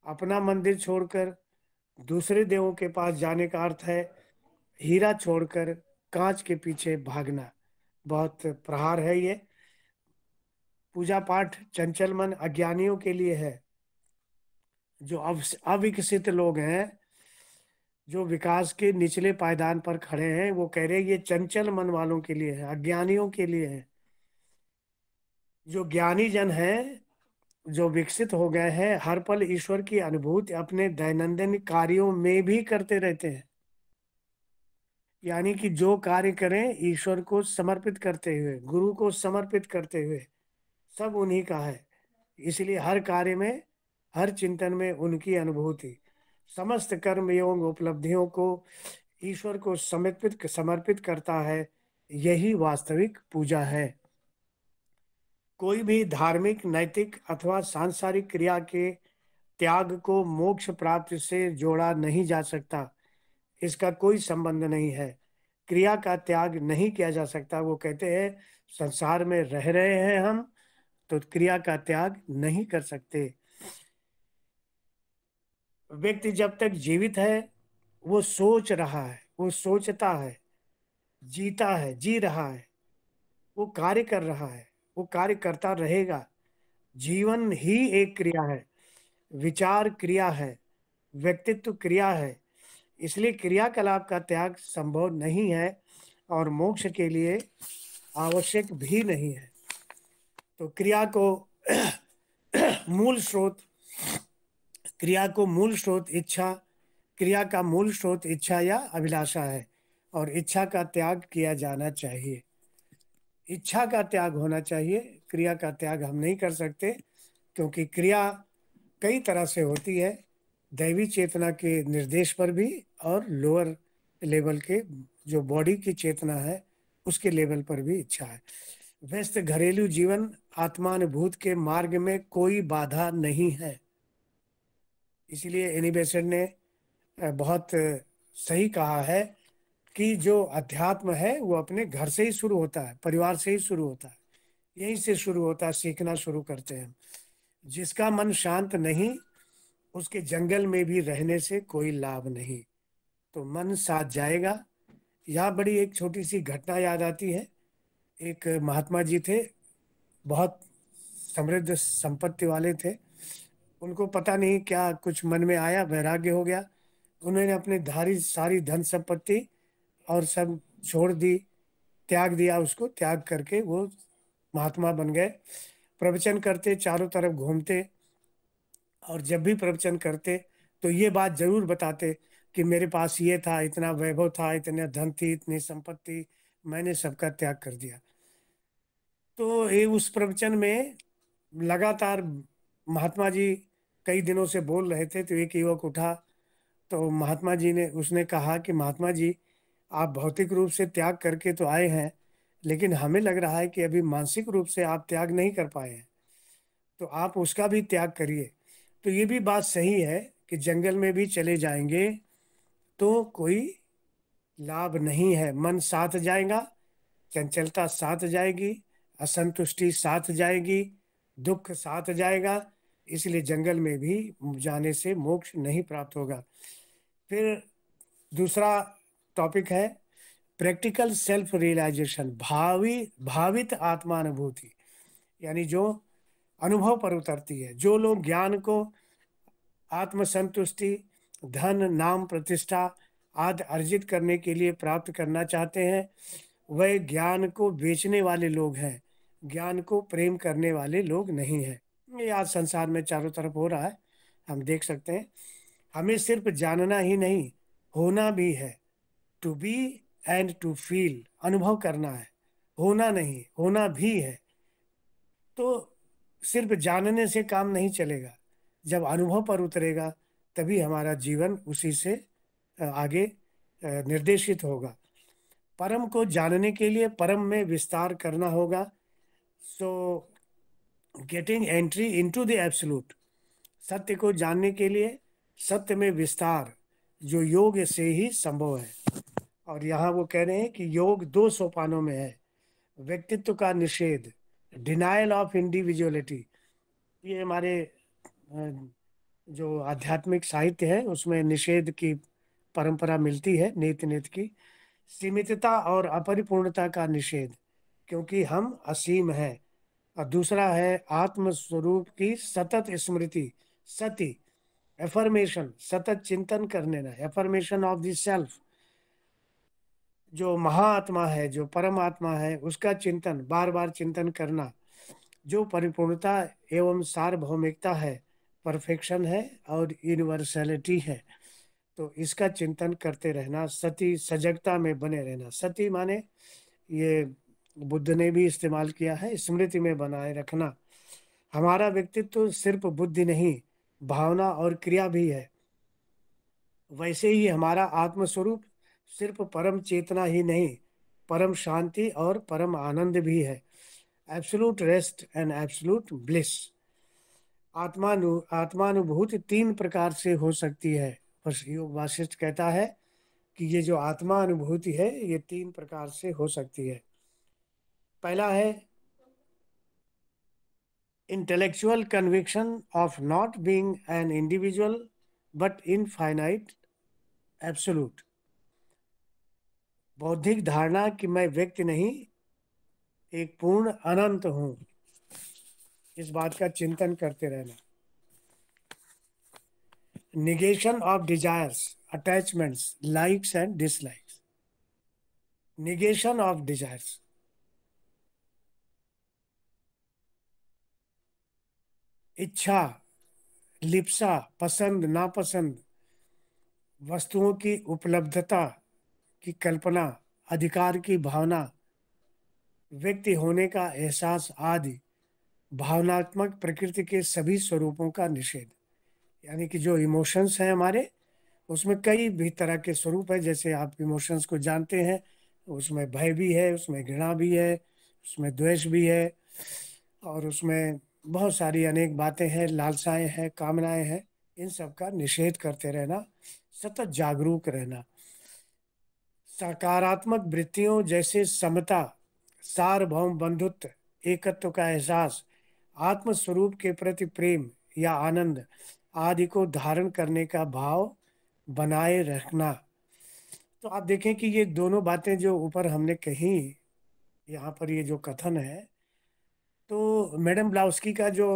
अपना मंदिर छोड़कर दूसरे देवों के पास जाने का अर्थ है हीरा छोड़कर कांच के पीछे भागना बहुत प्रहार है ये पूजा पाठ चंचल मन अज्ञानियों के लिए है जो अविकसित लोग हैं जो विकास के निचले पायदान पर खड़े हैं वो कह रहे हैं ये चंचल मन वालों के लिए है अज्ञानियों के लिए है जो ज्ञानी जन है जो विकसित हो गए हैं हर पल ईश्वर की अनुभूति अपने दैनंदिन कार्यों में भी करते रहते हैं यानी कि जो कार्य करें ईश्वर को समर्पित करते हुए गुरु को समर्पित करते हुए सब उन्हीं का है इसलिए हर कार्य में हर चिंतन में उनकी अनुभूति समस्त कर्म एवं उपलब्धियों को ईश्वर को समर्पित समर्पित करता है यही वास्तविक पूजा है कोई भी धार्मिक नैतिक अथवा सांसारिक क्रिया के त्याग को मोक्ष प्राप्ति से जोड़ा नहीं जा सकता इसका कोई संबंध नहीं है क्रिया का त्याग नहीं किया जा सकता वो कहते हैं संसार में रह रहे हैं हम तो क्रिया का त्याग नहीं कर सकते व्यक्ति जब तक जीवित है वो सोच रहा है वो सोचता है जीता है जी रहा है वो कार्य कर रहा है वो कार्य करता रहेगा जीवन ही एक क्रिया है विचार क्रिया है व्यक्तित्व क्रिया है इसलिए क्रियाकलाप का त्याग संभव नहीं है और मोक्ष के लिए आवश्यक भी नहीं है तो क्रिया को मूल स्रोत क्रिया को मूल स्रोत इच्छा क्रिया का मूल स्रोत इच्छा या अभिलाषा है और इच्छा का त्याग किया जाना चाहिए इच्छा का त्याग होना चाहिए क्रिया का त्याग हम नहीं कर सकते क्योंकि क्रिया कई तरह से होती है दैवी चेतना के निर्देश पर भी और लोअर लेवल के जो बॉडी की चेतना है उसके लेवल पर भी इच्छा है व्यस्त घरेलू जीवन आत्मानुभूत के मार्ग में कोई बाधा नहीं है इसीलिए एनी बेसेंट ने बहुत सही कहा है कि जो अध्यात्म है वो अपने घर से ही शुरू होता है परिवार से ही शुरू होता है यहीं से शुरू होता है सीखना शुरू करते हैं जिसका मन शांत नहीं उसके जंगल में भी रहने से कोई लाभ नहीं तो मन साथ जाएगा यहाँ बड़ी एक छोटी सी घटना याद आती है एक महात्मा जी थे बहुत समृद्ध संपत्ति वाले थे उनको पता नहीं क्या कुछ मन में आया वैराग्य हो गया उन्होंने अपने धारी सारी धन संपत्ति और सब छोड़ दी त्याग दिया उसको त्याग करके वो महात्मा बन गए प्रवचन करते चारों तरफ घूमते और जब भी प्रवचन करते तो ये बात जरूर बताते कि मेरे पास ये था इतना वैभव था इतना धन थी इतनी संपत्ति मैंने सबका त्याग कर दिया तो ये उस प्रवचन में लगातार महात्मा जी कई दिनों से बोल रहे थे तो एक युवक उठा तो महात्मा जी ने उसने कहा कि महात्मा जी आप भौतिक रूप से त्याग करके तो आए हैं लेकिन हमें लग रहा है कि अभी मानसिक रूप से आप त्याग नहीं कर पाए हैं तो आप उसका भी त्याग करिए तो ये भी बात सही है कि जंगल में भी चले जाएंगे तो कोई लाभ नहीं है मन साथ जाएगा चंचलता साथ जाएगी असंतुष्टि साथ जाएगी दुख साथ जाएगा इसलिए जंगल में भी जाने से मोक्ष नहीं प्राप्त होगा फिर दूसरा टॉपिक है प्रैक्टिकल सेल्फ रियलाइजेशन भावी भावित आत्मानुभूति यानी जो अनुभव पर उतरती है जो लोग ज्ञान को आत्मसंतुष्टि धन नाम प्रतिष्ठा आदि अर्जित करने के लिए प्राप्त करना चाहते हैं वह ज्ञान को बेचने वाले लोग हैं ज्ञान को प्रेम करने वाले लोग नहीं हैं ये आज संसार में चारों तरफ हो रहा है हम देख सकते हैं हमें सिर्फ जानना ही नहीं होना भी है to be and to feel अनुभव करना है होना नहीं होना भी है तो सिर्फ जानने से काम नहीं चलेगा जब अनुभव पर उतरेगा तभी हमारा जीवन उसी से आगे निर्देशित होगा परम को जानने के लिए परम में विस्तार करना होगा so getting entry in the दूट सत्य को जानने के लिए सत्य में विस्तार जो योग से ही संभव है और यहाँ वो कह रहे हैं कि योग दो सोपानों में है व्यक्तित्व का निषेध डिनायल ऑफ इंडिविजुअलिटी ये हमारे जो आध्यात्मिक साहित्य है उसमें निषेध की परंपरा मिलती है नेत नेत की सीमितता और अपरिपूर्णता का निषेध क्योंकि हम असीम हैं और दूसरा है आत्म स्वरूप की सतत स्मृति सती एफर्मेशन सतत चिंतन करने ना एफर्मेशन ऑफ द सेल्फ जो महाआत्मा है जो परम आत्मा है उसका चिंतन बार बार चिंतन करना जो परिपूर्णता एवं सार्वभौमिकता है परफेक्शन है और यूनिवर्सलिटी है तो इसका चिंतन करते रहना सती सजगता में बने रहना सती माने ये बुद्ध ने भी इस्तेमाल किया है स्मृति में बनाए रखना हमारा व्यक्तित्व सिर्फ बुद्धि नहीं भावना और क्रिया भी है वैसे ही हमारा आत्मस्वरूप सिर्फ परम चेतना ही नहीं परम शांति और परम आनंद भी है absolute rest and absolute bliss आत्मानु आत्मानुभूति तीन प्रकार से हो सकती है योग वाशिष्ठ कहता है कि ये जो आत्मानुभूति है ये तीन प्रकार से हो सकती है पहला है intellectual conviction of not being an individual but infinite absolute बौद्धिक धारणा कि मैं व्यक्ति नहीं एक पूर्ण अनंत हूं इस बात का चिंतन करते रहना negation of desires attachments likes and dislikes negation of desires इच्छा लिप्सा पसंद नापसंद वस्तुओं की उपलब्धता की कल्पना अधिकार की भावना व्यक्ति होने का एहसास आदि भावनात्मक प्रकृति के सभी स्वरूपों का निषेध यानी कि जो इमोशंस हैं हमारे उसमें कई भी तरह के स्वरूप हैं जैसे आप इमोशंस को जानते हैं उसमें भय भी है उसमें घृणा भी है उसमें द्वेष भी है और उसमें बहुत सारी अनेक बातें हैं लालसाएं हैं कामनाएं हैं इन सब का निषेध करते रहना सतत जागरूक रहना सकारात्मक वृत्तियों जैसे समता सार्वभौम बंधुत्व एकत्व का एहसास आत्मस्वरूप के प्रति प्रेम या आनंद आदि को धारण करने का भाव बनाए रखना तो आप देखें कि ये दोनों बातें जो ऊपर हमने कही यहाँ पर ये जो कथन है तो मैडम ब्लाउस्की का जो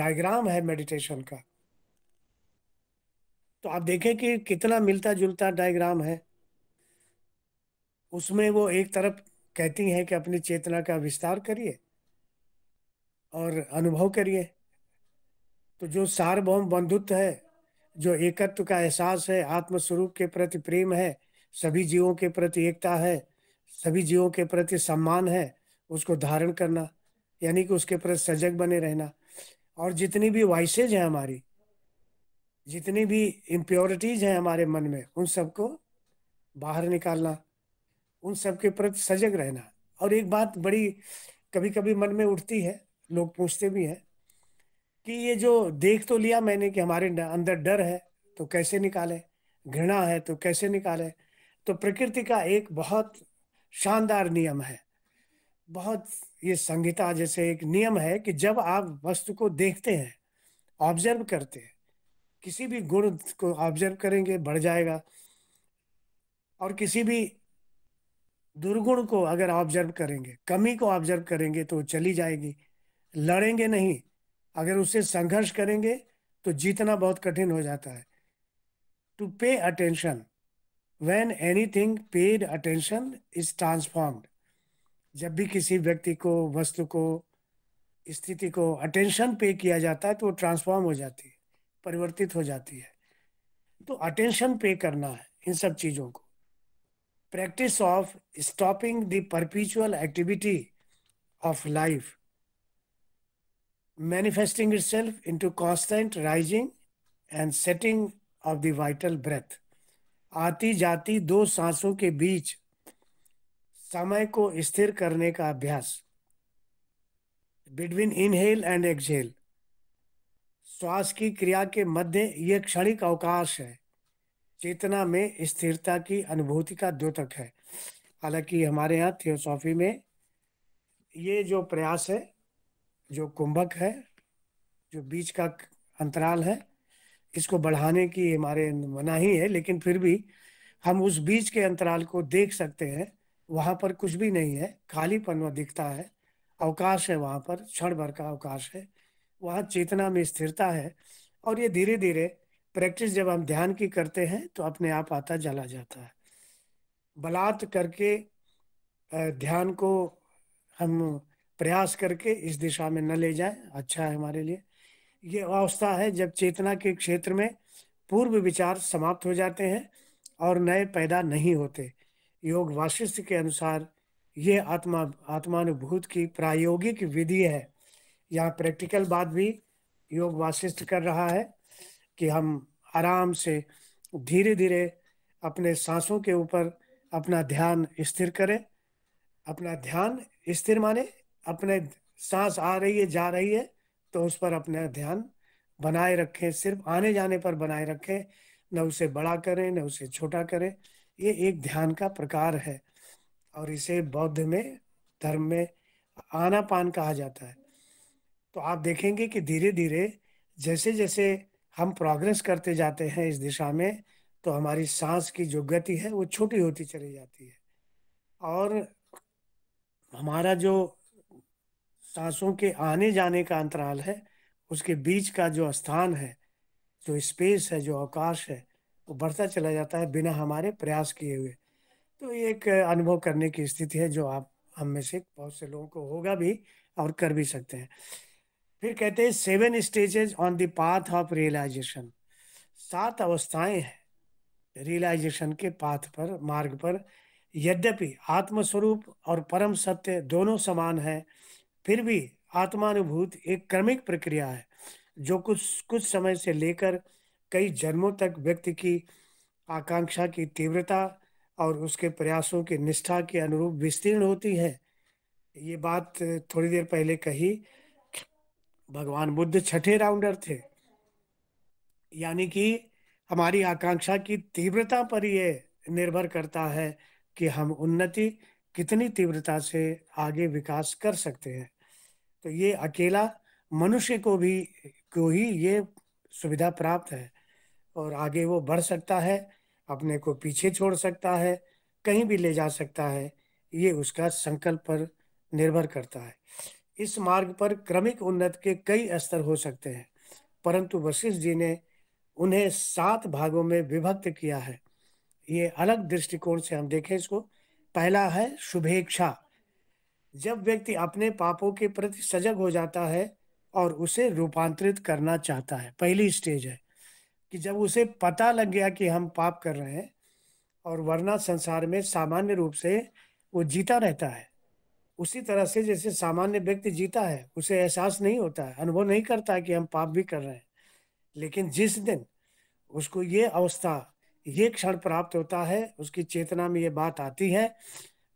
डायग्राम है मेडिटेशन का तो आप देखें कि कितना मिलता जुलता डायग्राम है उसमें वो एक तरफ कहती हैं कि अपनी चेतना का विस्तार करिए और अनुभव करिए तो जो सार्वभौम बंधुत्व है जो एकत्व का एहसास है आत्मस्वरूप के प्रति प्रेम है सभी जीवों के प्रति एकता है सभी जीवों के प्रति सम्मान है उसको धारण करना यानी कि उसके प्रति सजग बने रहना और जितनी भी वाइसेज हैं हमारी जितनी भी इम्प्योरिटीज हैं हमारे मन में उन सबको बाहर निकालना उन सबके प्रति सजग रहना और एक बात बड़ी कभी कभी मन में उठती है लोग पूछते भी हैं कि ये जो देख तो लिया मैंने कि हमारे अंदर डर है तो कैसे निकाले घृणा है तो कैसे निकाले तो प्रकृति का एक बहुत शानदार नियम है बहुत ये संहिता जैसे एक नियम है कि जब आप वस्तु को देखते हैं ऑब्जर्व करते हैं किसी भी गुण को ऑब्जर्व करेंगे बढ़ जाएगा और किसी भी दुर्गुण को अगर ऑब्जर्व करेंगे कमी को ऑब्जर्व करेंगे तो चली जाएगी लड़ेंगे नहीं अगर उससे संघर्ष करेंगे तो जीतना बहुत कठिन हो जाता है to pay attention when anything paid attention is transformed जब भी किसी व्यक्ति को वस्तु को स्थिति को अटेंशन पे किया जाता है तो वो ट्रांसफॉर्म हो जाती है परिवर्तित हो जाती है तो अटेंशन पे करना है इन सब चीज़ों को practice of stopping the perpetual activity of life manifesting itself into constant rising and setting of the vital breath आती जाती दो सांसों के बीच समय को स्थिर करने का अभ्यास बिटवीन इनहेल एंड एक्सहेल श्वास की क्रिया के मध्य यह क्षणिक अवकाश है चेतना में स्थिरता की अनुभूति का द्योतक है हालांकि हमारे यहाँ थियोसॉफी में ये जो प्रयास है जो कुंभक है जो बीच का अंतराल है इसको बढ़ाने की हमारे मनाही है लेकिन फिर भी हम उस बीच के अंतराल को देख सकते हैं वहां पर कुछ भी नहीं है खालीपन वह दिखता है अवकाश है वहां पर क्षण भर का अवकाश है वहां चेतना में स्थिरता है और ये धीरे धीरे प्रैक्टिस जब हम ध्यान की करते हैं तो अपने आप आता जला जाता है बलात् करके ध्यान को हम प्रयास करके इस दिशा में न ले जाए अच्छा है हमारे लिए ये अवस्था है जब चेतना के क्षेत्र में पूर्व विचार समाप्त हो जाते हैं और नए पैदा नहीं होते योग वाशिष्ठ के अनुसार ये आत्मा आत्मानुभूत की प्रायोगिक विधि है यहाँ प्रैक्टिकल बात भी योग वाशिष्ठ कर रहा है कि हम आराम से धीरे धीरे अपने सांसों के ऊपर अपना ध्यान स्थिर करें अपना ध्यान स्थिर माने अपने सांस आ रही है जा रही है तो उस पर अपना ध्यान बनाए रखें सिर्फ आने जाने पर बनाए रखें न उसे बड़ा करें न उसे छोटा करें ये एक ध्यान का प्रकार है और इसे बौद्ध में धर्म में आना पान कहा जाता है तो आप देखेंगे कि धीरे धीरे जैसे जैसे हम प्रोग्रेस करते जाते हैं इस दिशा में तो हमारी सांस की जो गति है वो छोटी होती चली जाती है और हमारा जो सांसों के आने जाने का अंतराल है उसके बीच का जो स्थान है जो स्पेस है जो अवकाश है वो बढ़ता चला जाता है बिना हमारे प्रयास किए हुए तो ये एक अनुभव करने की स्थिति है जो आप हम में से बहुत से लोगों को होगा भी और कर भी सकते हैं फिर कहते हैं seven stages on the path of realisation सात अवस्थाएं हैं रियलाइजेशन के पाथ पर मार्ग पर यद्यपि आत्मस्वरूप और परम सत्य दोनों समान है फिर भी आत्मानुभूत एक क्रमिक प्रक्रिया है जो कुछ कुछ समय से लेकर कई जन्मों तक व्यक्ति की आकांक्षा की तीव्रता और उसके प्रयासों की निष्ठा के अनुरूप विस्तीर्ण होती है ये बात थोड़ी देर पहले कही भगवान बुद्ध छठे राउंडर थे यानी कि हमारी आकांक्षा की तीव्रता पर यह निर्भर करता है कि हम उन्नति कितनी तीव्रता से आगे विकास कर सकते हैं तो ये अकेला मनुष्य को भी को ही ये सुविधा प्राप्त है और आगे वो बढ़ सकता है अपने को पीछे छोड़ सकता है कहीं भी ले जा सकता है ये उसका संकल्प पर निर्भर करता है इस मार्ग पर क्रमिक उन्नत के कई स्तर हो सकते हैं परंतु वशिष्ठ जी ने उन्हें सात भागों में विभक्त किया है ये अलग दृष्टिकोण से हम देखें इसको पहला है शुभेच्छा जब व्यक्ति अपने पापों के प्रति सजग हो जाता है और उसे रूपांतरित करना चाहता है पहली स्टेज है कि जब उसे पता लग गया कि हम पाप कर रहे हैं और वरना संसार में सामान्य रूप से वो जीता रहता है उसी तरह से जैसे सामान्य व्यक्ति जीता है उसे एहसास नहीं होता है अनुभव नहीं करता है कि हम पाप भी कर रहे हैं लेकिन जिस दिन उसको ये अवस्था ये क्षण प्राप्त होता है उसकी चेतना में ये बात आती है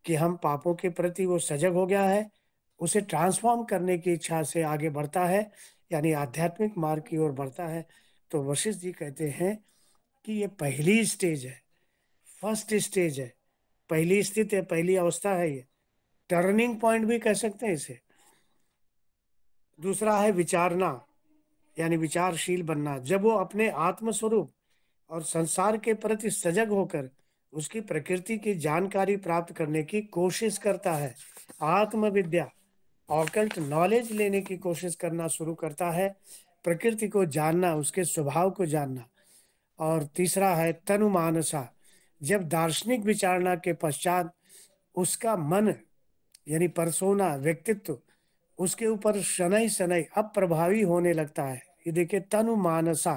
कि हम पापों के प्रति वो सजग हो गया है उसे ट्रांसफॉर्म करने की इच्छा से आगे बढ़ता है यानी आध्यात्मिक मार्ग की ओर बढ़ता है तो वशिष्ठ जी कहते हैं कि ये पहली स्टेज है फर्स्ट स्टेज है पहली स्थिति है पहली अवस्था है ये टर्निंग पॉइंट भी कह सकते हैं इसे दूसरा है विचारना यानी विचारशील बनना जब वो अपने आत्म स्वरूप और संसार के प्रति सजग होकर उसकी प्रकृति की जानकारी प्राप्त करने की कोशिश करता है आत्मविद्या ऑकल्ट नॉलेज लेने की कोशिश करना शुरू करता है प्रकृति को जानना उसके स्वभाव को जानना और तीसरा है तनु मानसा जब दार्शनिक विचारणा के पश्चात उसका मन यानी परसोना व्यक्तित्व उसके ऊपर शनै शनै अप्रभावी होने लगता है ये देखिए तनु मानसा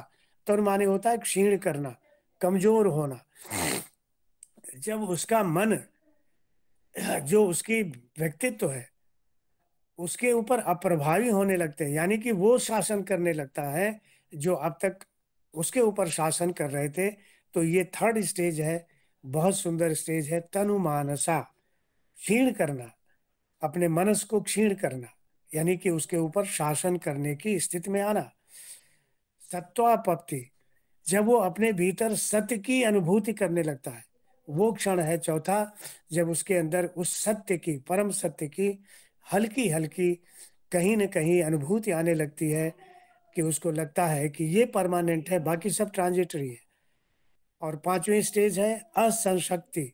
तनु माने होता है क्षीण करना कमजोर होना जब उसका मन जो उसकी व्यक्तित्व है उसके ऊपर अप्रभावी होने लगते हैं यानी कि वो शासन करने लगता है जो अब तक उसके ऊपर शासन कर रहे थे तो ये थर्ड स्टेज है बहुत सुंदर स्टेज है तनु मानसा क्षीण करना अपने मनस को क्षीण करना यानी कि उसके ऊपर शासन करने की स्थिति में आना सत्वापत्ति जब वो अपने भीतर सत्य की अनुभूति करने लगता है वो क्षण है चौथा जब उसके अंदर उस सत्य की परम सत्य की हल्की हल्की कहीं न कहीं अनुभूति आने लगती है कि उसको लगता है कि ये परमानेंट है बाकी सब ट्रांजिटरी है और पांचवी स्टेज है असंशक्ति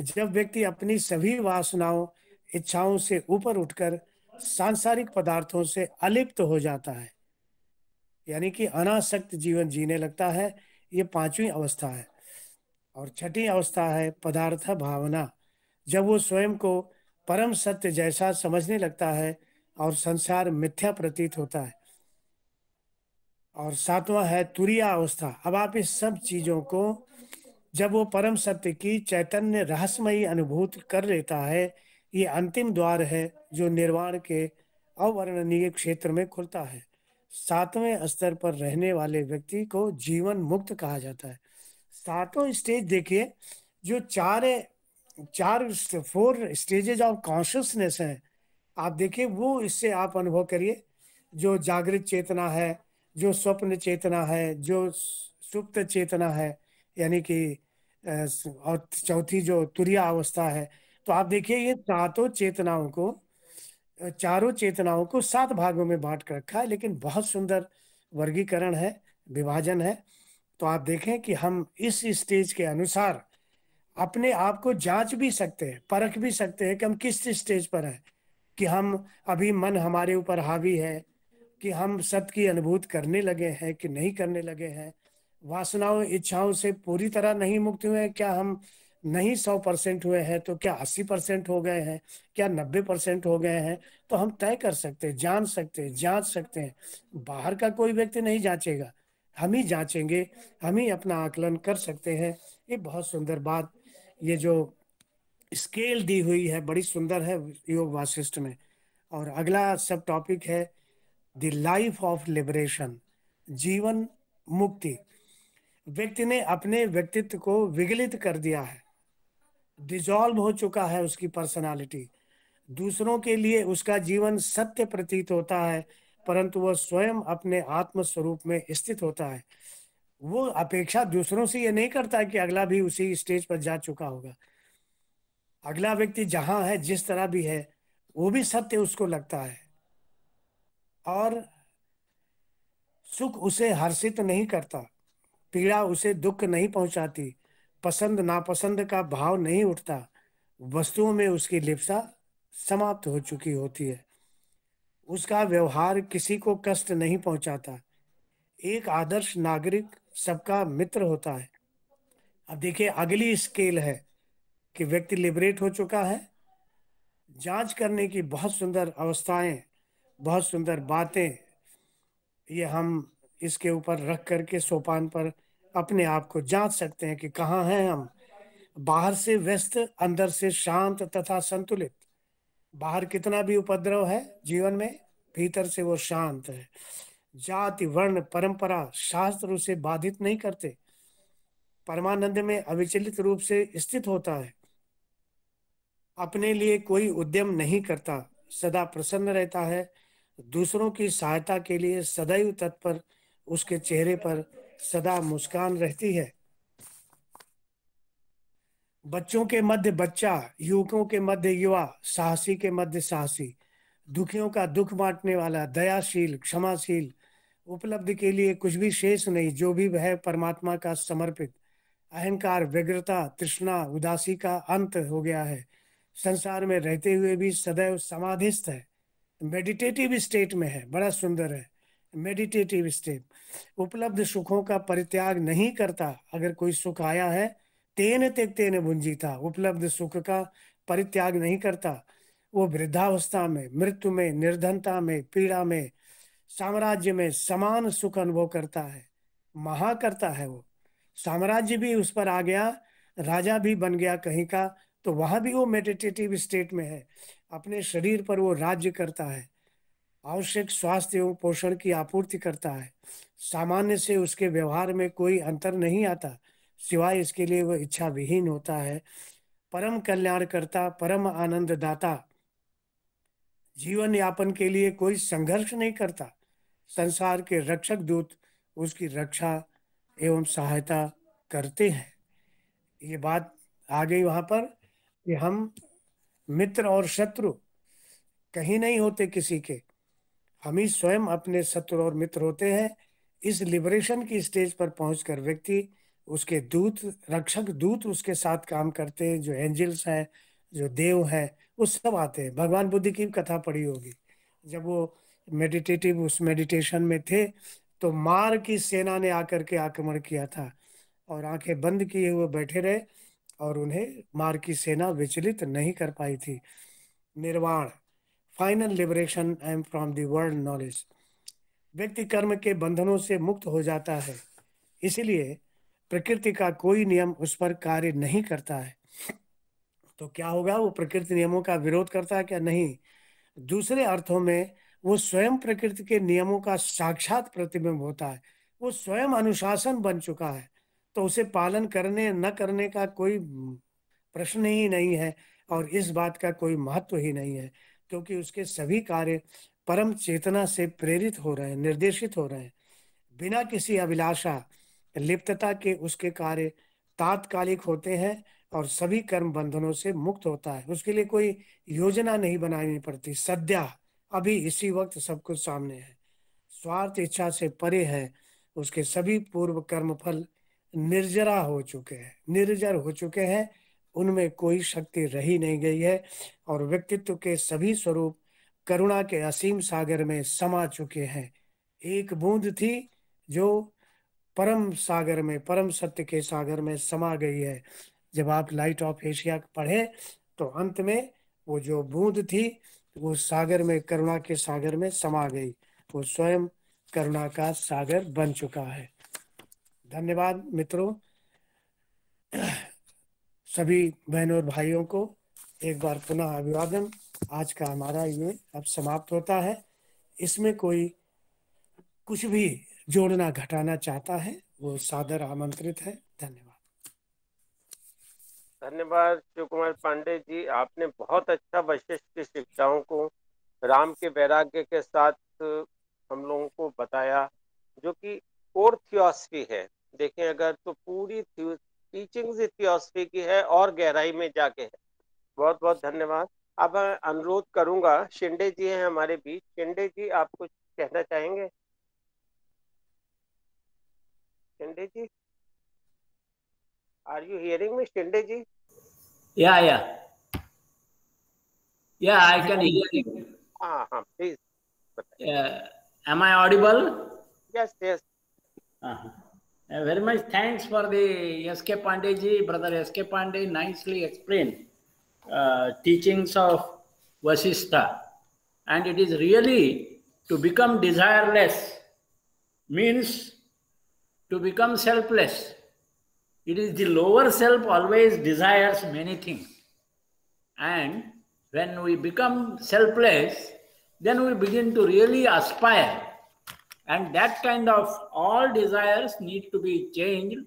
जब व्यक्ति अपनी सभी वासनाओं इच्छाओं से ऊपर उठकर सांसारिक पदार्थों से अलिप्त हो जाता है यानी कि अनासक्त जीवन जीने लगता है ये पांचवी अवस्था है और छठी अवस्था है पदार्थ भावना जब वो स्वयं को परम सत्य जैसा समझने लगता है और संसार मिथ्या प्रतीत होता है और सातवां है तुरिया अवस्था अब आप इस सब चीजों को जब वो परम सत्य की चैतन्य रहस्यमयी अनुभूत कर लेता है ये अंतिम द्वार है जो निर्वाण के अवर्णनीय क्षेत्र में खुलता है सातवें स्तर पर रहने वाले व्यक्ति को जीवन मुक्त कहा जाता है सातों स्टेज देखिए जो चार चार फोर स्टेजेज ऑफ कॉन्शियसनेस हैं आप देखिए वो इससे आप अनुभव करिए जो जागृत चेतना है जो स्वप्न चेतना है जो सुप्त चेतना है यानी कि और चौथी जो तुरिया अवस्था है तो आप देखिए ये सातों चेतनाओं को चारों चेतनाओं को सात भागों में बांट कर रखा है लेकिन बहुत सुंदर वर्गीकरण है विभाजन है तो आप देखें कि हम इस स्टेज के अनुसार अपने आप को जांच भी सकते हैं परख भी सकते हैं कि हम किस स्टेज पर हैं कि हम अभी मन हमारे ऊपर हावी है कि हम सत्य की अनुभूत करने लगे हैं कि नहीं करने लगे हैं वासनाओं इच्छाओं से पूरी तरह नहीं मुक्त हुए हैं क्या हम नहीं सौ परसेंट हुए हैं तो क्या अस्सी परसेंट हो गए हैं क्या नब्बे परसेंट हो गए हैं तो हम तय कर सकते हैं जान सकते हैं जांच सकते हैं बाहर का कोई व्यक्ति नहीं जांचेगा हम ही जांचेंगे हम ही अपना आकलन कर सकते हैं ये बहुत सुंदर बात ये जो स्केल दी हुई है बड़ी सुंदर है योग वाशिष्ठ में और अगला सब टॉपिक है द लाइफ ऑफ लिबरेशन जीवन मुक्ति व्यक्ति ने अपने व्यक्तित्व को विगलित कर दिया है डिजॉल्व हो चुका है उसकी पर्सनालिटी दूसरों के लिए उसका जीवन सत्य प्रतीत होता है परंतु वह स्वयं अपने आत्म स्वरूप में स्थित होता है वो अपेक्षा दूसरों से ये नहीं करता कि अगला भी उसी स्टेज पर जा चुका होगा अगला व्यक्ति जहां है जिस तरह भी है वो भी सत्य उसको लगता है और सुख उसे हर्षित नहीं करता पीड़ा उसे दुख नहीं पहुंचाती पसंद नापसंद का भाव नहीं उठता वस्तुओं में उसकी लिप्सा समाप्त हो चुकी होती है उसका व्यवहार किसी को कष्ट नहीं पहुंचाता एक आदर्श नागरिक सबका मित्र होता है अब देखिए अगली स्केल है कि व्यक्ति लिबरेट हो चुका है जांच करने की बहुत सुंदर अवस्थाएं बहुत सुंदर बातें ये हम इसके ऊपर रख करके सोपान पर अपने आप को जांच सकते हैं कि कहाँ हैं हम बाहर से व्यस्त अंदर से शांत तथा संतुलित बाहर कितना भी उपद्रव है जीवन में भीतर से वो शांत है जाति वर्ण परंपरा शास्त्र उसे बाधित नहीं करते परमानंद में अविचलित रूप से स्थित होता है अपने लिए कोई उद्यम नहीं करता सदा प्रसन्न रहता है दूसरों की सहायता के लिए सदैव तत्पर उसके चेहरे पर सदा मुस्कान रहती है बच्चों के मध्य बच्चा युवकों के मध्य युवा साहसी के मध्य साहसी दुखियों का दुख बांटने वाला दयाशील क्षमाशील उपलब्धि के लिए कुछ भी शेष नहीं जो भी है परमात्मा का समर्पित अहंकार व्यग्रता तृष्णा उदासी का अंत हो गया है संसार में रहते हुए भी सदैव समाधिस्थ है मेडिटेटिव स्टेट में है बड़ा सुंदर है मेडिटेटिव स्टेट उपलब्ध सुखों का परित्याग नहीं करता अगर कोई सुख आया है तेन तेक तेन था उपलब्ध सुख का परित्याग नहीं करता वो वृद्धावस्था में मृत्यु में निर्धनता में पीड़ा में साम्राज्य में समान सुख अनुभव करता है महा करता है वो साम्राज्य भी उस पर आ गया राजा भी बन गया कहीं का तो वहां भी वो मेडिटेटिव स्टेट में है अपने शरीर पर वो राज्य करता है आवश्यक स्वास्थ्य एवं पोषण की आपूर्ति करता है सामान्य से उसके व्यवहार में कोई अंतर नहीं आता सिवाय इसके लिए वह इच्छा विहीन होता है परम कल्याणकर्ता परम आनंददाता जीवन यापन के लिए कोई संघर्ष नहीं करता संसार के रक्षक दूत उसकी रक्षा एवं सहायता करते हैं ये बात आ गई वहाँ पर कि हम मित्र और शत्रु कहीं नहीं होते किसी के हम ही स्वयं अपने शत्रु और मित्र होते हैं इस लिबरेशन की स्टेज पर पहुंचकर व्यक्ति उसके दूत रक्षक दूत उसके साथ काम करते हैं जो एंजल्स हैं जो देव हैं वो सब आते हैं भगवान बुद्ध की कथा पढ़ी होगी जब वो मेडिटेटिव उस मेडिटेशन में थे तो मार की सेना ने आकर के आक्रमण किया था और आंखें बंद किए हुए बैठे रहे और उन्हें मार की सेना विचलित नहीं कर पाई थी निर्वाण final liberation I am from the world knowledge व्यक्ति कर्म के बंधनों से मुक्त हो जाता है इसलिए प्रकृति का कोई नियम उस पर कार्य नहीं करता है तो क्या होगा वो प्रकृति नियमों का विरोध करता है क्या नहीं दूसरे अर्थों में वो स्वयं प्रकृति के नियमों का साक्षात प्रतिबिंब होता है वो स्वयं अनुशासन बन चुका है तो उसे पालन करने न करने का कोई प्रश्न ही नहीं है और इस बात का कोई महत्व ही नहीं है क्योंकि तो उसके सभी कार्य परम चेतना से प्रेरित हो रहे हैं निर्देशित हो रहे हैं बिना किसी अभिलाषा लिप्तता के उसके कार्य तात्कालिक होते हैं और सभी कर्म बंधनों से मुक्त होता है उसके लिए कोई योजना नहीं बनानी पड़ती सद्या अभी इसी वक्त सब कुछ सामने है स्वार्थ इच्छा से परे है उसके सभी पूर्व कर्म फल निर्जरा हो चुके हैं निर्जर हो चुके हैं उनमें कोई शक्ति रही नहीं गई है और व्यक्तित्व के सभी स्वरूप करुणा के असीम सागर में समा चुके हैं एक बूंद थी जो परम सागर में परम सत्य के सागर में समा गई है जब आप लाइट ऑफ एशिया पढ़े तो अंत में वो जो बूंद थी वो सागर में करुणा के सागर में समा गई वो स्वयं करुणा का सागर बन चुका है धन्यवाद मित्रों सभी बहनों और भाइयों को एक बार पुनः अभिवादन आज का हमारा ये अब समाप्त होता है इसमें कोई कुछ भी जोड़ना घटाना चाहता है वो सादर आमंत्रित है धन्यवाद धन्यवाद शिव कुमार पांडे जी आपने बहुत अच्छा वशिष्ठ की शिक्षाओं को राम के वैराग्य के साथ हम लोगों को बताया जो कि और थियोसफी है देखें अगर तो पूरी टीचिंग थियोसफी की है और गहराई में जाके है बहुत बहुत धन्यवाद अब अनुरोध करूंगा शिंदे जी हैं हमारे बीच शिंदे जी आप कुछ कहना चाहेंगे Shinde ji are you hearing me Shinde ji Yeah, yeah. Yeah, I can hear you. Uh ah, -huh, please. Am I audible? Yes, yes. Uh -huh. Uh, very much thanks for the S.K. Pandey ji, brother S.K. Pandey nicely explained uh, teachings of Vasista. And it is really to become desireless means to become selfless. It is the lower self always desires many things. And when we become selfless, then we begin to really aspire. And that kind of all desires need to be changed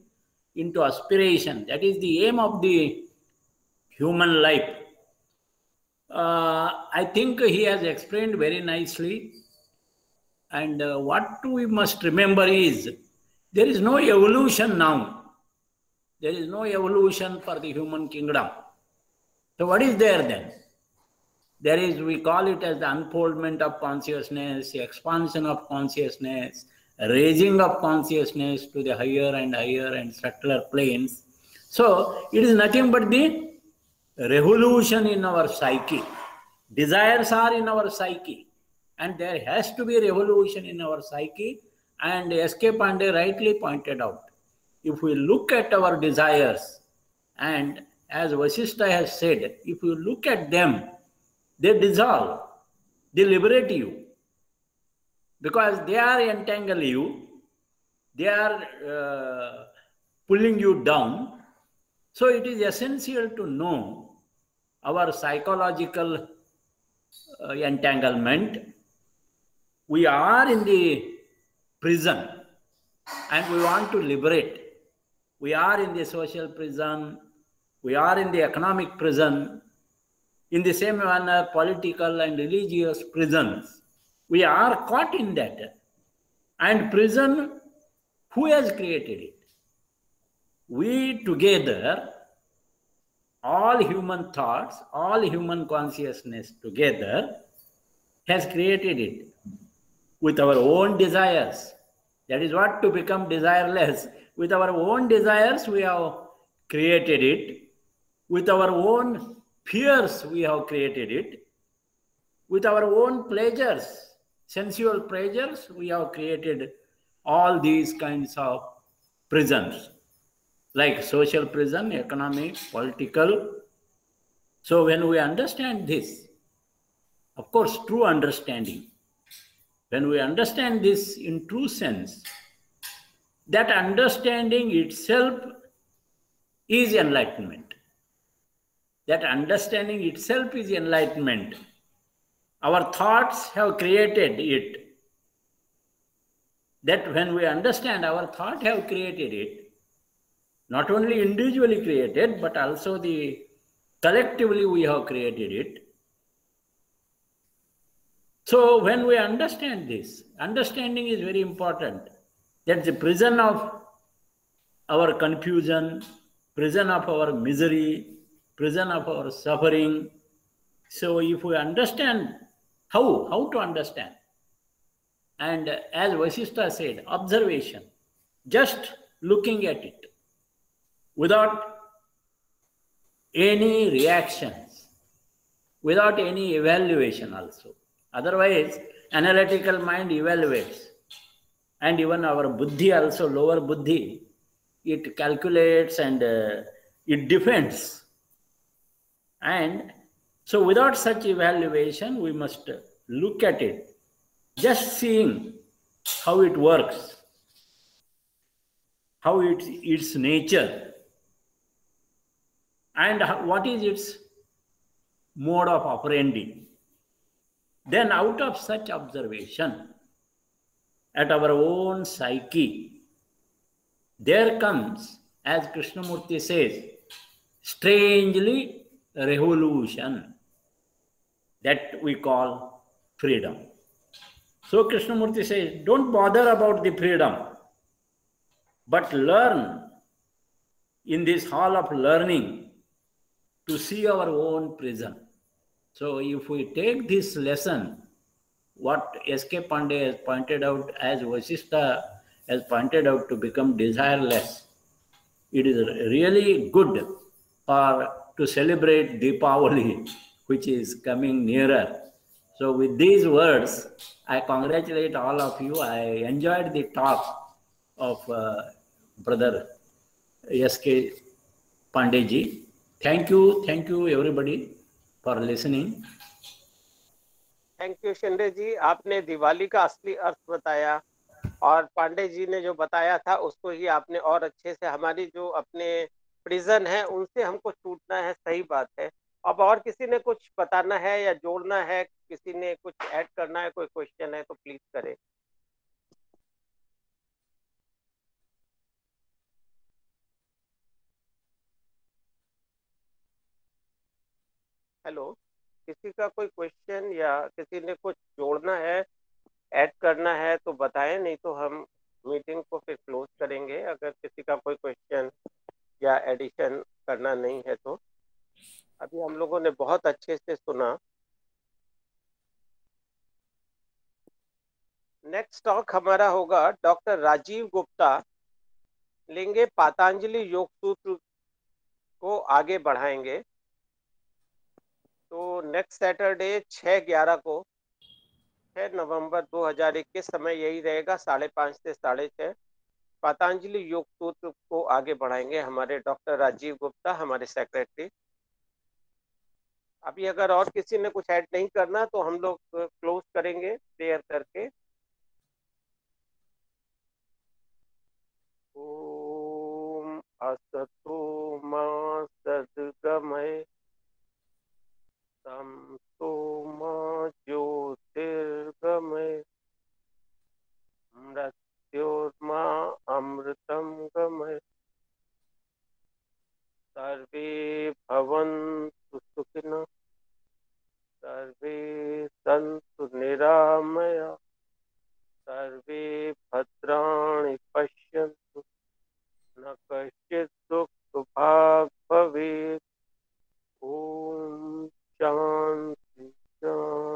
into aspiration. That is the aim of the human life. Uh, I think he has explained very nicely. And uh, what we must remember is there is no evolution now there is no evolution for the human kingdom. So what is there then? There is, we call it as the unfoldment of consciousness, the expansion of consciousness, raising of consciousness to the higher and higher and subtler planes. So it is nothing but the revolution in our psyche. Desires are in our psyche, and there has to be revolution in our psyche. And S.K. Pandey rightly pointed out if we look at our desires, and as Vasishta has said, if you look at them, they dissolve, they liberate you. Because they are entangling you, they are uh, pulling you down. So it is essential to know our psychological uh, entanglement. We are in the prison and we want to liberate. We are in the social prison, we are in the economic prison, in the same manner, political and religious prisons. We are caught in that. And prison, who has created it? We together, all human thoughts, all human consciousness together, has created it with our own desires. That is what to become desireless with our own desires, we have created it. With our own fears, we have created it. With our own pleasures, sensual pleasures, we have created all these kinds of prisons, like social prison, economic, political. So when we understand this, of course, true understanding, when we understand this in true sense, that understanding itself is enlightenment. That understanding itself is enlightenment. Our thoughts have created it. That when we understand our thoughts have created it, not only individually created, but also the collectively we have created it. So when we understand this, understanding is very important that's the prison of our confusion, prison of our misery, prison of our suffering. So if we understand how, how to understand, and as Vasistha said, observation, just looking at it without any reactions, without any evaluation also. Otherwise, analytical mind evaluates and even our buddhi also lower buddhi it calculates and uh, it defends and so without such evaluation we must look at it just seeing how it works how it's its nature and what is its mode of operating. then out of such observation at our own psyche, there comes, as Krishnamurti says, strangely revolution that we call freedom. So Krishnamurti says, don't bother about the freedom, but learn in this hall of learning to see our own prison. So if we take this lesson what S.K. Pandey has pointed out as Vasista has pointed out to become desireless. It is really good for to celebrate Deepavali, which is coming nearer. So with these words, I congratulate all of you. I enjoyed the talk of uh, Brother S.K. Pandeji. Thank you, thank you everybody for listening. Thank you Shinde ji आपने दिवाली का असली अर्थ बताया और पांडे जी ने जो बताया था उसको ही आपने और अच्छे से हमारी जो अपने प्रिजन है उनसे हमको छूटना है सही बात है अब और किसी ने कुछ बताना है या जोड़ना है किसी ने कुछ ऐड करना है कोई क्वेश्चन है तो प्लीज करें हेलो किसी का कोई क्वेश्चन या किसी ने कुछ जोड़ना है ऐड करना है तो बताएं नहीं तो हम मीटिंग को फिर क्लोज करेंगे अगर किसी का कोई क्वेश्चन या एडिशन करना नहीं है तो अभी हम लोगों ने बहुत अच्छे से सुना नेक्स्ट टॉक हमारा होगा डॉक्टर राजीव गुप्ता लेंगे पातांजलि योग सूत्र को आगे बढ़ाएंगे तो नेक्स्ट सैटरडे छः ग्यारह को छः नवंबर 2021 समय यही रहेगा साढ़े पाँच से साढ़े छः पतंजलि योग सूत्र को आगे बढ़ाएंगे हमारे डॉक्टर राजीव गुप्ता हमारे सेक्रेटरी अभी अगर और किसी ने कुछ ऐड नहीं करना तो हम लोग क्लोज करेंगे प्रेयर करके ओम असतो मा सदगमय तम सोम ज्योतिर्गमे मृत्योर्मा अमृतं गमे सर्वे भवन्तु सुखिनः सर्वे सन्तु निरामया सर्वे भद्राणि पश्यन्तु न कश्चित् दुःखभाग् भवेत् ॐ Shanti, Shanti.